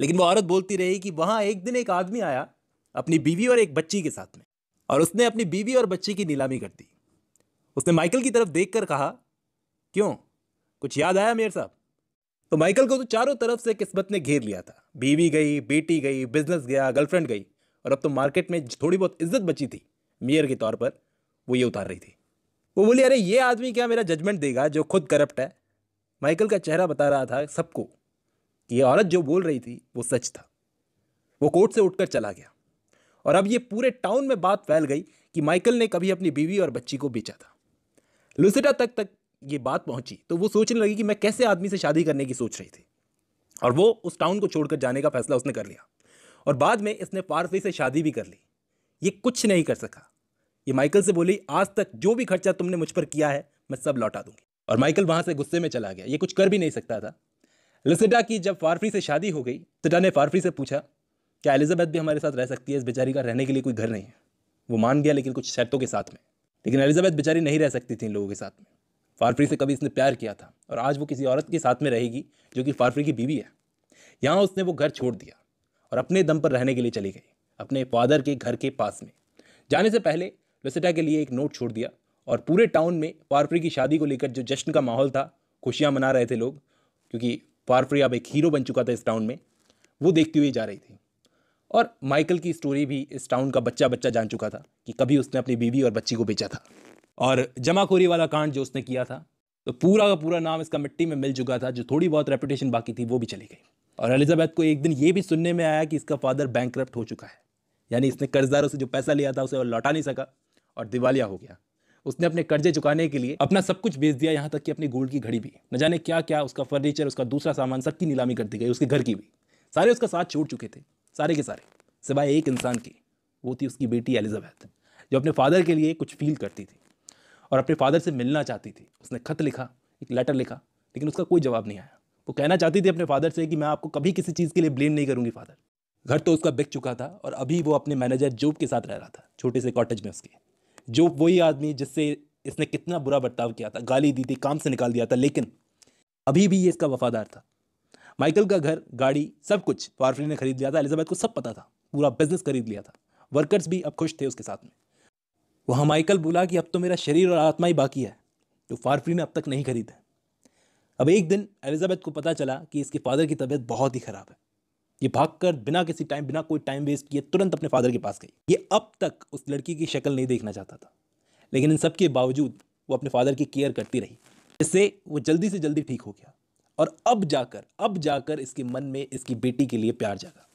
लेकिन वो औरत बोलती रही कि वहाँ एक दिन एक आदमी आया अपनी बीवी और एक बच्ची के साथ में और उसने अपनी बीवी और बच्ची की नीलामी कर दी उसने माइकल की तरफ देख कर कहा क्यों कुछ याद आया मेयर साहब तो माइकल को तो चारों तरफ से किस्मत ने घेर लिया था बीवी गई बेटी गई बिजनेस गया गर्लफ्रेंड गई और अब तो मार्केट में थोड़ी बहुत इज्जत बची थी मेयर के तौर पर वो ये उतार रही थी वो बोली अरे ये आदमी क्या मेरा जजमेंट देगा जो खुद करप्ट है माइकल का चेहरा बता रहा था सबको कि ये औरत जो बोल रही थी वो सच था वो कोर्ट से उठकर चला गया और अब ये पूरे टाउन में बात फैल गई कि माइकल ने कभी अपनी बीवी और बच्ची को बेचा था लुसिटा तक तक ये बात पहुंची तो वो सोचने लगी कि मैं कैसे आदमी से शादी करने की सोच रही थी और वो उस टाउन को छोड़कर जाने का फैसला उसने कर लिया और बाद में इसने पारसी से शादी भी कर ली ये कुछ नहीं कर सका ये माइकल से बोली आज तक जो भी खर्चा तुमने मुझ पर किया है मैं सब लौटा दूंगी और माइकल वहाँ से गुस्से में चला गया ये कुछ कर भी नहीं सकता था लिसिडा की जब फारफ्री से शादी हो गई टिडा ने फारफ्री से पूछा क्या एलिजाबेथ भी हमारे साथ रह सकती है इस बेचारी का रहने के लिए कोई घर नहीं है वो मान गया लेकिन कुछ शर्तों के साथ में लेकिन एलिजाबेथ बेचारी नहीं रह सकती थी इन लोगों के साथ में फारफरी से कभी इसने प्यार किया था और आज वो किसी औरत के साथ में रहेगी जो कि फारफरी की बीवी है यहाँ उसने वो घर छोड़ दिया और अपने दम पर रहने के लिए चली गई अपने फादर के घर के पास में जाने से पहले लुसिटा के लिए एक नोट छोड़ दिया और पूरे टाउन में फारफरी की शादी को लेकर जो जश्न का माहौल था खुशियाँ मना रहे थे लोग क्योंकि फारफरी अब एक हीरो बन चुका था इस टाउन में वो देखती हुई जा रही थी और माइकल की स्टोरी भी इस टाउन का बच्चा बच्चा जान चुका था कि कभी उसने अपनी बीवी और बच्ची को बेचा था और जमाखोरी वाला कांड जो उसने किया था तो पूरा का पूरा नाम इसका मिट्टी में मिल चुका था जो थोड़ी बहुत रेपुटेशन बाकी थी वो भी चली गई और एलिजाबैथ को एक दिन ये भी सुनने में आया कि इसका फादर बैंक हो चुका है यानी इसने कर्जदारों से जो पैसा लिया था उसे वो लौटा नहीं सका और दिवालिया हो गया उसने अपने कर्जे चुकाने के लिए अपना सब कुछ बेच दिया यहाँ तक कि अपनी गोल्ड की घड़ी भी न जाने क्या क्या उसका फर्नीचर उसका दूसरा सामान सबकी नीलामी कर दी गई उसके घर की भी सारे उसका साथ छोड़ चुके थे सारे के सारे सिवाय एक इंसान की वो थी उसकी बेटी एलिजाबैथ जो अपने फादर के लिए कुछ फील करती थी और अपने फादर से मिलना चाहती थी उसने खत लिखा एक लेटर लिखा लेकिन उसका कोई जवाब नहीं आया वो कहना चाहती थी अपने फादर से कि मैं आपको कभी किसी चीज़ के लिए ब्लेम नहीं करूँगी फादर घर तो उसका बिक चुका था और अभी वो अपने मैनेजर जोब के साथ रह रहा था छोटे से कॉटेज में उसके जोब वही आदमी जिससे इसने कितना बुरा बर्ताव किया था गाली दी थी काम से निकाल दिया था लेकिन अभी भी ये इसका वफादार था माइकल का घर गाड़ी सब कुछ पावरफ्री ने खरीद लिया था एलिजाबैथ को सब पता था पूरा बिजनेस खरीद लिया था वर्कर्स भी अब खुश थे उसके साथ में वहाँ माइकल बोला कि अब तो मेरा शरीर और आत्मा ही बाकी है जो फारफ्री ने अब तक नहीं खरीदा अब एक दिन एलिजाबेथ को पता चला कि इसके फादर की तबीयत बहुत ही ख़राब है ये भागकर बिना किसी टाइम बिना कोई टाइम वेस्ट किए तुरंत अपने फादर के पास गई ये अब तक उस लड़की की शक्ल नहीं देखना चाहता था लेकिन इन सब के बावजूद वो अपने फादर की केयर करती रही इससे वो जल्दी से जल्दी ठीक हो गया और अब जाकर अब जाकर इसके मन में इसकी बेटी के लिए प्यार जागा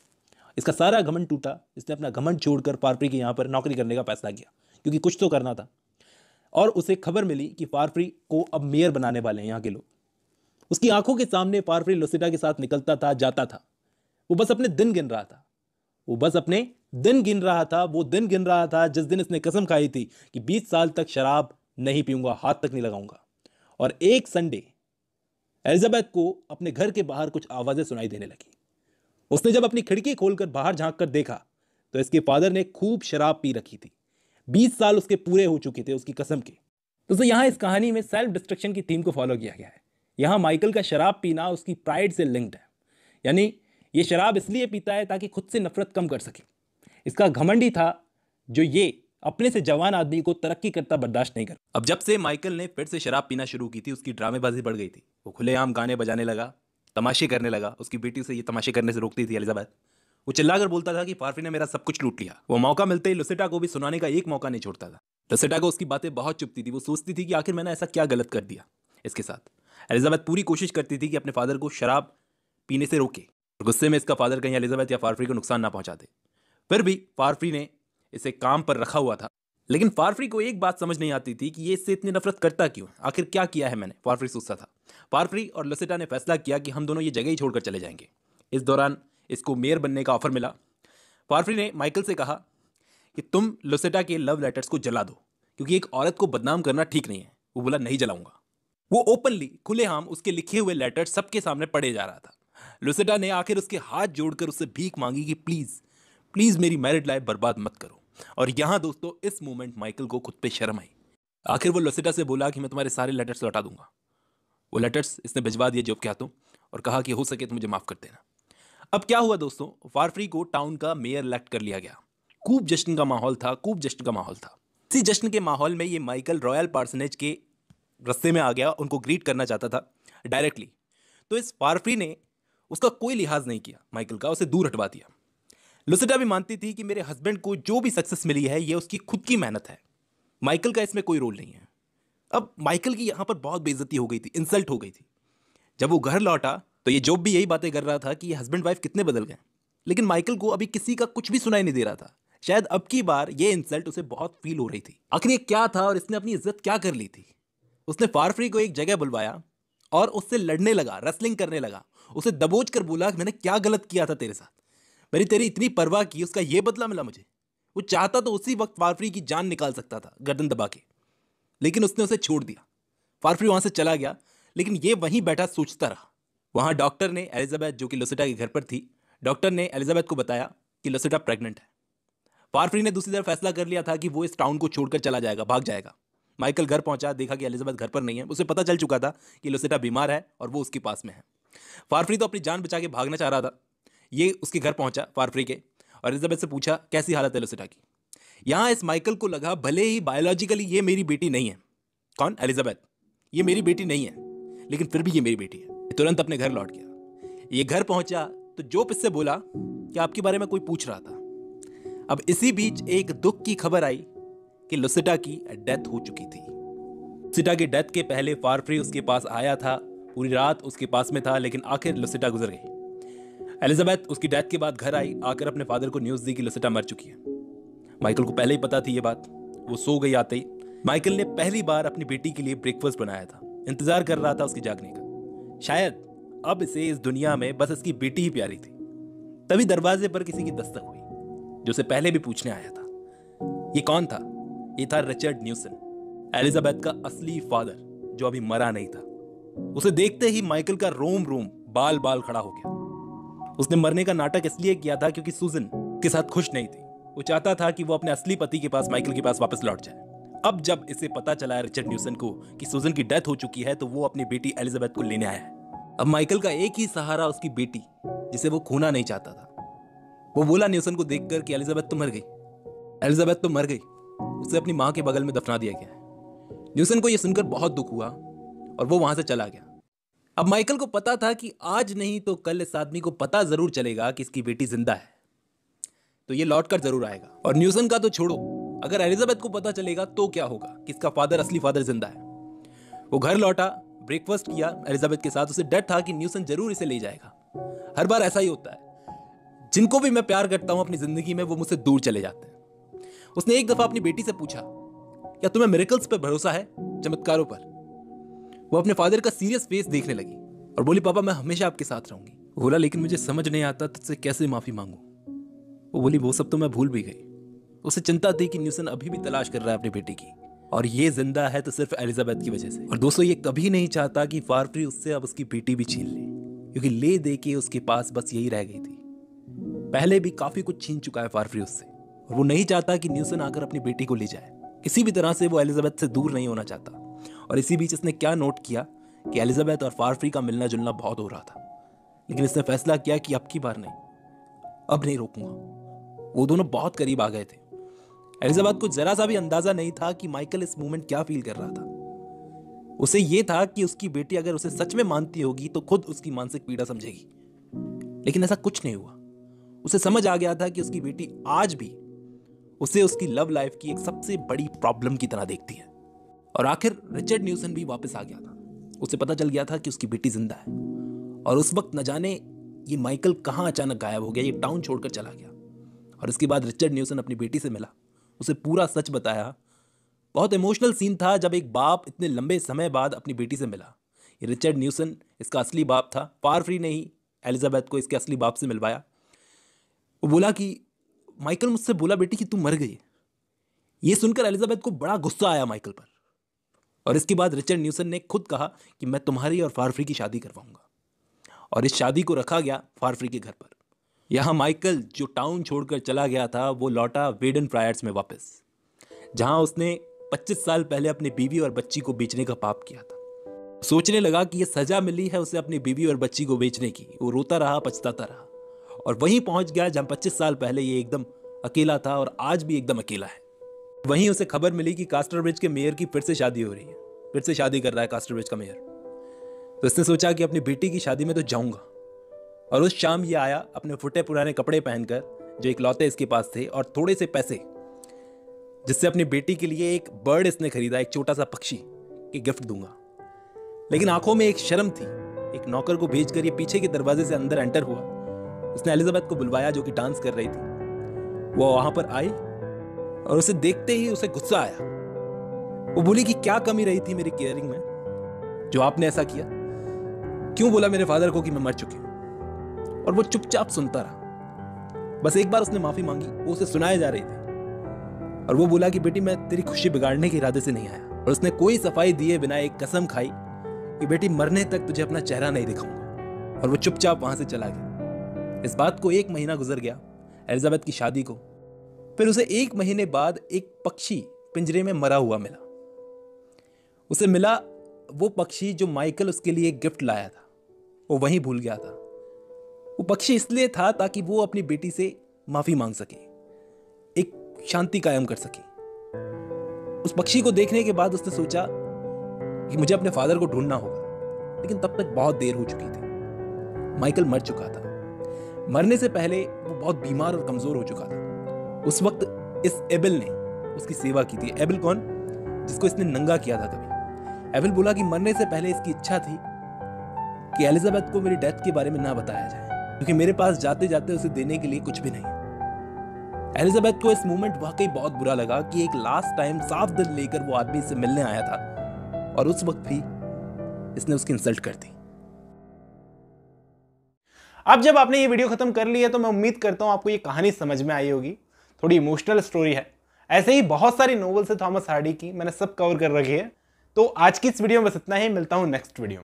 इसका सारा घमंड टूटा इसने अपना घमंड छोड़कर पारप्री के यहाँ पर नौकरी करने का फैसला किया क्योंकि कुछ तो करना था और उसे खबर मिली कि पारफ्री को अब मेयर बनाने वाले हैं यहाँ के लोग उसकी आंखों के सामने पारफ्री लोसिटा के साथ निकलता था जाता था वो बस अपने दिन गिन रहा था वो बस अपने दिन गिन रहा था वो दिन गिन रहा था जिस दिन इसने कसम खाई थी कि 20 साल तक शराब नहीं पीऊंगा हाथ तक नहीं लगाऊंगा और एक संडे एलिजाबैथ को अपने घर के बाहर कुछ आवाज़ें सुनाई देने लगी उसने जब अपनी खिड़की खोलकर बाहर झांक कर देखा तो इसके फादर ने खूब शराब पी रखी थी बीस साल उसके पूरे हो चुके थे उसकी कसम के दोस्तों यहाँ इस कहानी में सेल्फ डिस्ट्रक्शन की थीम को फॉलो किया गया है यहाँ माइकल का शराब पीना उसकी प्राइड से लिंक्ड है यानी ये शराब इसलिए पीता है ताकि खुद से नफरत कम कर सके इसका घमंडी था जो ये अपने से जवान आदमी को तरक्की करता बर्दाश्त नहीं कर अब जब से माइकल ने फिर से शराब पीना शुरू की थी उसकी ड्रामेबाजी बढ़ गई थी वो खुलेआम गाने बजाने लगा तमाशे करने लगा उसकी बेटी से ये तमाशे करने से रोकती थी एलिजाबैथ वो चिल्लाकर बोलता था कि पार्फी ने मेरा सब कुछ लूट लिया वो मौका मिलते ही लुसेटा को भी सुनाने का एक मौका नहीं छोड़ता था लुसिटा को उसकी बातें बहुत चुपती थी वो सोचती थी कि आखिर मैंने ऐसा क्या गलत कर दिया इसके साथ एलिजाबैथ पूरी कोशिश करती थी कि अपने फादर को शराब पीने से रोके गुस्से में इसका फादर कहीं एलिजाबैथ या फारफ्री को नुकसान ना पहुंचा दे फिर भी फारफ्री ने इसे काम पर रखा हुआ था लेकिन फारफ्री को एक बात समझ नहीं आती थी कि ये इससे इतनी नफरत करता क्यों आखिर क्या किया है मैंने फारफ्री सोचता था फारफ्री और लुसेटा ने फैसला किया कि हम दोनों ये जगह ही छोड़कर चले जाएंगे इस दौरान इसको मेयर बनने का ऑफर मिला पार्फ्री ने माइकल से कहा कि तुम लुसेटा के लव लेटर्स को जला दो क्योंकि एक औरत को बदनाम करना ठीक नहीं है वो बोला नहीं जलाऊंगा वो ओपनली खुलेआम उसके लिखे हुए लेटर सबके सामने पढ़े जा रहा था लुसेटा ने आखिर उसके हाथ जोड़कर उससे भीख मांगी कि प्लीज़ प्लीज़ मेरी मैरिड लाइफ बर्बाद मत करो और यहां दोस्तों इस मोमेंट माइकल को खुद पे शर्म आई आखिर वो लुसेटा से बोला कि मैं तुम्हारे सारे लेटर्स लौटा दूंगा वो लेटर्स इसने भिजवा दिए जॉब के हाथों और कहा कि हो सके तो मुझे माफ़ कर देना अब क्या हुआ दोस्तों वारफ्री को टाउन का मेयर इलेक्ट कर लिया गया खूब जश्न का माहौल था खूब जश्न का माहौल था इसी जश्न के माहौल में ये माइकल रॉयल पार्सनेज के रस्ते में आ गया उनको ग्रीट करना चाहता था डायरेक्टली तो इस वारफ्री ने उसका कोई लिहाज नहीं किया माइकल का उसे दूर हटवा दिया लुसिडा भी मानती थी कि मेरे हस्बैंड को जो भी सक्सेस मिली है ये उसकी खुद की मेहनत है माइकल का इसमें कोई रोल नहीं है अब माइकल की यहाँ पर बहुत बेइज्जती हो गई थी इंसल्ट हो गई थी जब वो घर लौटा तो ये जॉब भी यही बातें कर रहा था कि हस्बैंड वाइफ कितने बदल गए लेकिन माइकल को अभी किसी का कुछ भी सुनाई नहीं दे रहा था शायद अब की बार ये इंसल्ट उसे बहुत फील हो रही थी आखिर ये क्या था और इसने अपनी इज्जत क्या कर ली थी उसने फारफ्री को एक जगह बुलवाया और उससे लड़ने लगा रेसलिंग करने लगा उसे दबोच कर बोला मैंने क्या गलत किया था तेरे साथ मेरी तेरी इतनी परवाह की उसका यह बदला मिला मुझे वो चाहता तो उसी वक्त फारफ्री की जान निकाल सकता था गर्दन दबा के लेकिन उसने उसे छोड़ दिया फारफ्री वहां से चला गया लेकिन ये वहीं बैठा सोचता रहा वहाँ डॉक्टर ने एलिजाबैथ जो कि लोसिटा के घर पर थी डॉक्टर ने एलिजाबेथ को बताया कि लोसिटा प्रेग्नेंट है पारफ्री ने दूसरी तरफ फैसला कर लिया था कि वो इस टाउन को छोड़कर चला जाएगा भाग जाएगा माइकल घर पहुंचा देखा कि एलिजाबैथ घर पर नहीं है उसे पता चल चुका था कि लोसिटा बीमार है और वो उसके पास में है फारफ्री तो अपनी जान बचा के भागना चाह रहा था ये उसके घर पहुंचा फारफ्री के और एलिजाबैथ से पूछा कैसी हालत है लोसिटा की यहाँ इस माइकल को लगा भले ही बायोलॉजिकली ये मेरी बेटी नहीं है कौन एलिजाबैथ ये मेरी बेटी नहीं है लेकिन फिर भी ये मेरी बेटी है तुरंत अपने घर लौट गया ये घर पहुंचा तो जोप इससे बोला कि आपके बारे में कोई पूछ रहा था अब इसी बीच एक दुख की खबर आई कि लुसिटा की डेथ हो चुकी थी लुसिटा की डेथ के पहले फारफ्री उसके पास आया था पूरी रात उसके पास में था लेकिन आखिर लुसिटा गुजर गई एलिजाबैथ उसकी डेथ के बाद घर आई आकर अपने फादर को न्यूज़ दी कि लुसिटा मर चुकी है माइकल को पहले ही पता थी ये बात वो सो गई आते ही माइकल ने पहली बार अपनी बेटी के लिए ब्रेकफास्ट बनाया था इंतजार कर रहा था उसके जागने का शायद अब इसे इस दुनिया में बस इसकी बेटी ही प्यारी थी तभी दरवाजे पर किसी की दस्तक हुई जो उसे पहले भी पूछने आया था ये कौन था ये था रिचर्ड न्यूसन एलिजाबेथ का असली फादर जो अभी मरा नहीं था उसे देखते ही माइकल का रोम रोम बाल बाल खड़ा हो गया उसने मरने का नाटक इसलिए किया था क्योंकि सुजन के साथ खुश नहीं थी वो चाहता था कि वो अपने असली पति के पास माइकल के पास वापस लौट जाए अब जब इसे पता चला है रिचर्ड न्यूसन को कि सुजन की डेथ हो चुकी है तो वो अपनी बेटी एलिजाबेथ को लेने आया है अब माइकल का एक ही सहारा उसकी बेटी जिसे वो खोना नहीं चाहता था वो बोला न्यूसन को देखकर कि एलिजाबेथ तो मर गई एलिजाबेथ तो मर गई उसे अपनी माँ के बगल में दफना दिया गया है न्यूसन को यह सुनकर बहुत दुख हुआ और वो वहां से चला गया अब माइकल को पता था कि आज नहीं तो कल इस आदमी को पता जरूर चलेगा कि इसकी बेटी जिंदा है तो ये लौट कर जरूर आएगा और न्यूसन का तो छोड़ो अगर एलिजाबेथ को पता चलेगा तो क्या होगा किसका फादर असली फादर जिंदा है वो घर लौटा ब्रेकफास्ट किया एलिजाबेथ के साथ उसे डर था कि न्यूसन जरूर इसे ले जाएगा हर बार ऐसा ही होता है जिनको भी मैं प्यार करता हूं अपनी जिंदगी में वो मुझसे दूर चले जाते हैं उसने एक दफा अपनी बेटी से पूछा क्या तुम्हें मेरिकल्स पर भरोसा है चमत्कारों पर वो अपने फादर का सीरियस फेस देखने लगी और बोली पापा मैं हमेशा आपके साथ रहूंगी बोला लेकिन मुझे समझ नहीं आता तुझसे कैसे माफी मांगू वो बोली वो सब तो मैं भूल भी गई उसे चिंता थी कि न्यूसन अभी भी तलाश कर रहा है अपनी बेटी की और ये जिंदा है तो सिर्फ एलिजाबेथ की वजह से और दोस्तों ये कभी नहीं चाहता कि फारफ्री उससे अब उसकी बेटी भी छीन ले क्योंकि ले दे के उसके पास बस यही रह गई थी पहले भी काफी कुछ छीन चुका है फारफ्री उससे और वो नहीं चाहता कि न्यूसन आकर अपनी बेटी को ले जाए किसी भी तरह से वो एलिजाबेथ से दूर नहीं होना चाहता और इसी बीच इसने क्या नोट किया कि एलिजाबेथ और फारफ्री का मिलना जुलना बहुत हो रहा था लेकिन इसने फैसला किया कि अब की बार नहीं अब नहीं रोकूंगा वो दोनों बहुत करीब आ गए थे एलिजाबाद को जरा सा भी अंदाजा नहीं था कि माइकल इस मोमेंट क्या फील कर रहा था उसे यह था कि उसकी बेटी अगर उसे सच में मानती होगी तो खुद उसकी मानसिक पीड़ा समझेगी लेकिन ऐसा कुछ नहीं हुआ उसे समझ आ गया था कि उसकी बेटी आज भी उसे उसकी लव लाइफ की एक सबसे बड़ी प्रॉब्लम की तरह देखती है और आखिर रिचर्ड न्यूसन भी वापस आ गया था उसे पता चल गया था कि उसकी बेटी जिंदा है और उस वक्त न जाने ये माइकल कहाँ अचानक गायब हो गया ये टाउन छोड़कर चला गया और इसके बाद रिचर्ड न्यूसन अपनी बेटी से मिला उसे पूरा सच बताया बहुत इमोशनल सीन था जब एक बाप इतने लंबे समय बाद अपनी बेटी से मिला ये रिचर्ड न्यूसन इसका असली बाप था पार फ्री नहीं एलिजाबैथ को इसके असली बाप से मिलवाया वो बोला कि माइकल मुझसे बोला बेटी कि तू मर गई ये सुनकर एलिजाबैथ को बड़ा गुस्सा आया माइकल पर और इसके बाद रिचर्ड न्यूसन ने खुद कहा कि मैं तुम्हारी और फारफ्री की शादी करवाऊंगा और इस शादी को रखा गया फारफ्री के घर पर यहाँ माइकल जो टाउन छोड़कर चला गया था वो लौटा वेडन फ्रायर्स में वापस जहाँ उसने 25 साल पहले अपनी बीवी और बच्ची को बेचने का पाप किया था सोचने लगा कि ये सज़ा मिली है उसे अपनी बीवी और बच्ची को बेचने की वो रोता रहा पछताता रहा और वहीं पहुंच गया जहां 25 साल पहले ये एकदम अकेला था और आज भी एकदम अकेला है वहीं उसे खबर मिली कि कास्टर ब्रिज के मेयर की फिर से शादी हो रही है फिर से शादी कर रहा है कास्टर ब्रिज का मेयर तो इसने सोचा कि अपनी बेटी की शादी में तो जाऊंगा और उस शाम ये आया अपने फुटे पुराने कपड़े पहनकर जो इकलौते इसके पास थे और थोड़े से पैसे जिससे अपनी बेटी के लिए एक बर्ड इसने खरीदा एक छोटा सा पक्षी कि गिफ्ट दूंगा लेकिन आंखों में एक शर्म थी एक नौकर को भेजकर ये पीछे के दरवाजे से अंदर एंटर हुआ उसने एलिजाबेथ को बुलवाया जो कि डांस कर रही थी वो वहां पर आई और उसे देखते ही उसे गुस्सा आया वो बोली कि क्या कमी रही थी मेरी केयरिंग में जो आपने ऐसा किया क्यों बोला मेरे फादर को कि मैं मर चुकी हूं और वो चुपचाप सुनता रहा बस एक बार उसने माफी मांगी वो उसे सुनाए जा रही थी और वो बोला कि बेटी मैं तेरी खुशी बिगाड़ने के इरादे से नहीं आया और उसने कोई सफाई दिए बिना एक कसम खाई कि बेटी मरने तक तुझे अपना चेहरा नहीं दिखाऊंगा और वो चुपचाप वहां से चला गया इस बात को एक महीना गुजर गया एलिजाबेथ की शादी को फिर उसे एक महीने बाद एक पक्षी पिंजरे में मरा हुआ मिला उसे मिला वो पक्षी जो माइकल उसके लिए गिफ्ट लाया था वो वहीं भूल गया था वो पक्षी इसलिए था ताकि वो अपनी बेटी से माफ़ी मांग सके एक शांति कायम कर सके उस पक्षी को देखने के बाद उसने सोचा कि मुझे अपने फादर को ढूंढना होगा लेकिन तब तक बहुत देर हो चुकी थी माइकल मर चुका था मरने से पहले वो बहुत बीमार और कमज़ोर हो चुका था उस वक्त इस एबल ने उसकी सेवा की थी एबल कौन जिसको इसने नंगा किया था कभी एबल बोला कि मरने से पहले इसकी इच्छा थी कि एलिजाबेथ को मेरी डेथ के बारे में ना बताया जाए क्योंकि मेरे पास जाते जाते उसे देने के लिए कुछ भी नहीं एलिजाबेथ को इस मोमेंट वाकई बहुत बुरा लगा कि एक लास्ट टाइम साफ दिल लेकर वो आदमी से मिलने आया था और उस वक्त भी इसने उसकी इंसल्ट कर दी अब जब आपने ये वीडियो खत्म कर ली है तो मैं उम्मीद करता हूं आपको ये कहानी समझ में आई होगी थोड़ी इमोशनल स्टोरी है ऐसे ही बहुत सारी नॉवेल्स है थॉमस हार्डी की मैंने सब कवर कर रखी है तो आज की इस वीडियो में बस इतना ही मिलता हूँ नेक्स्ट वीडियो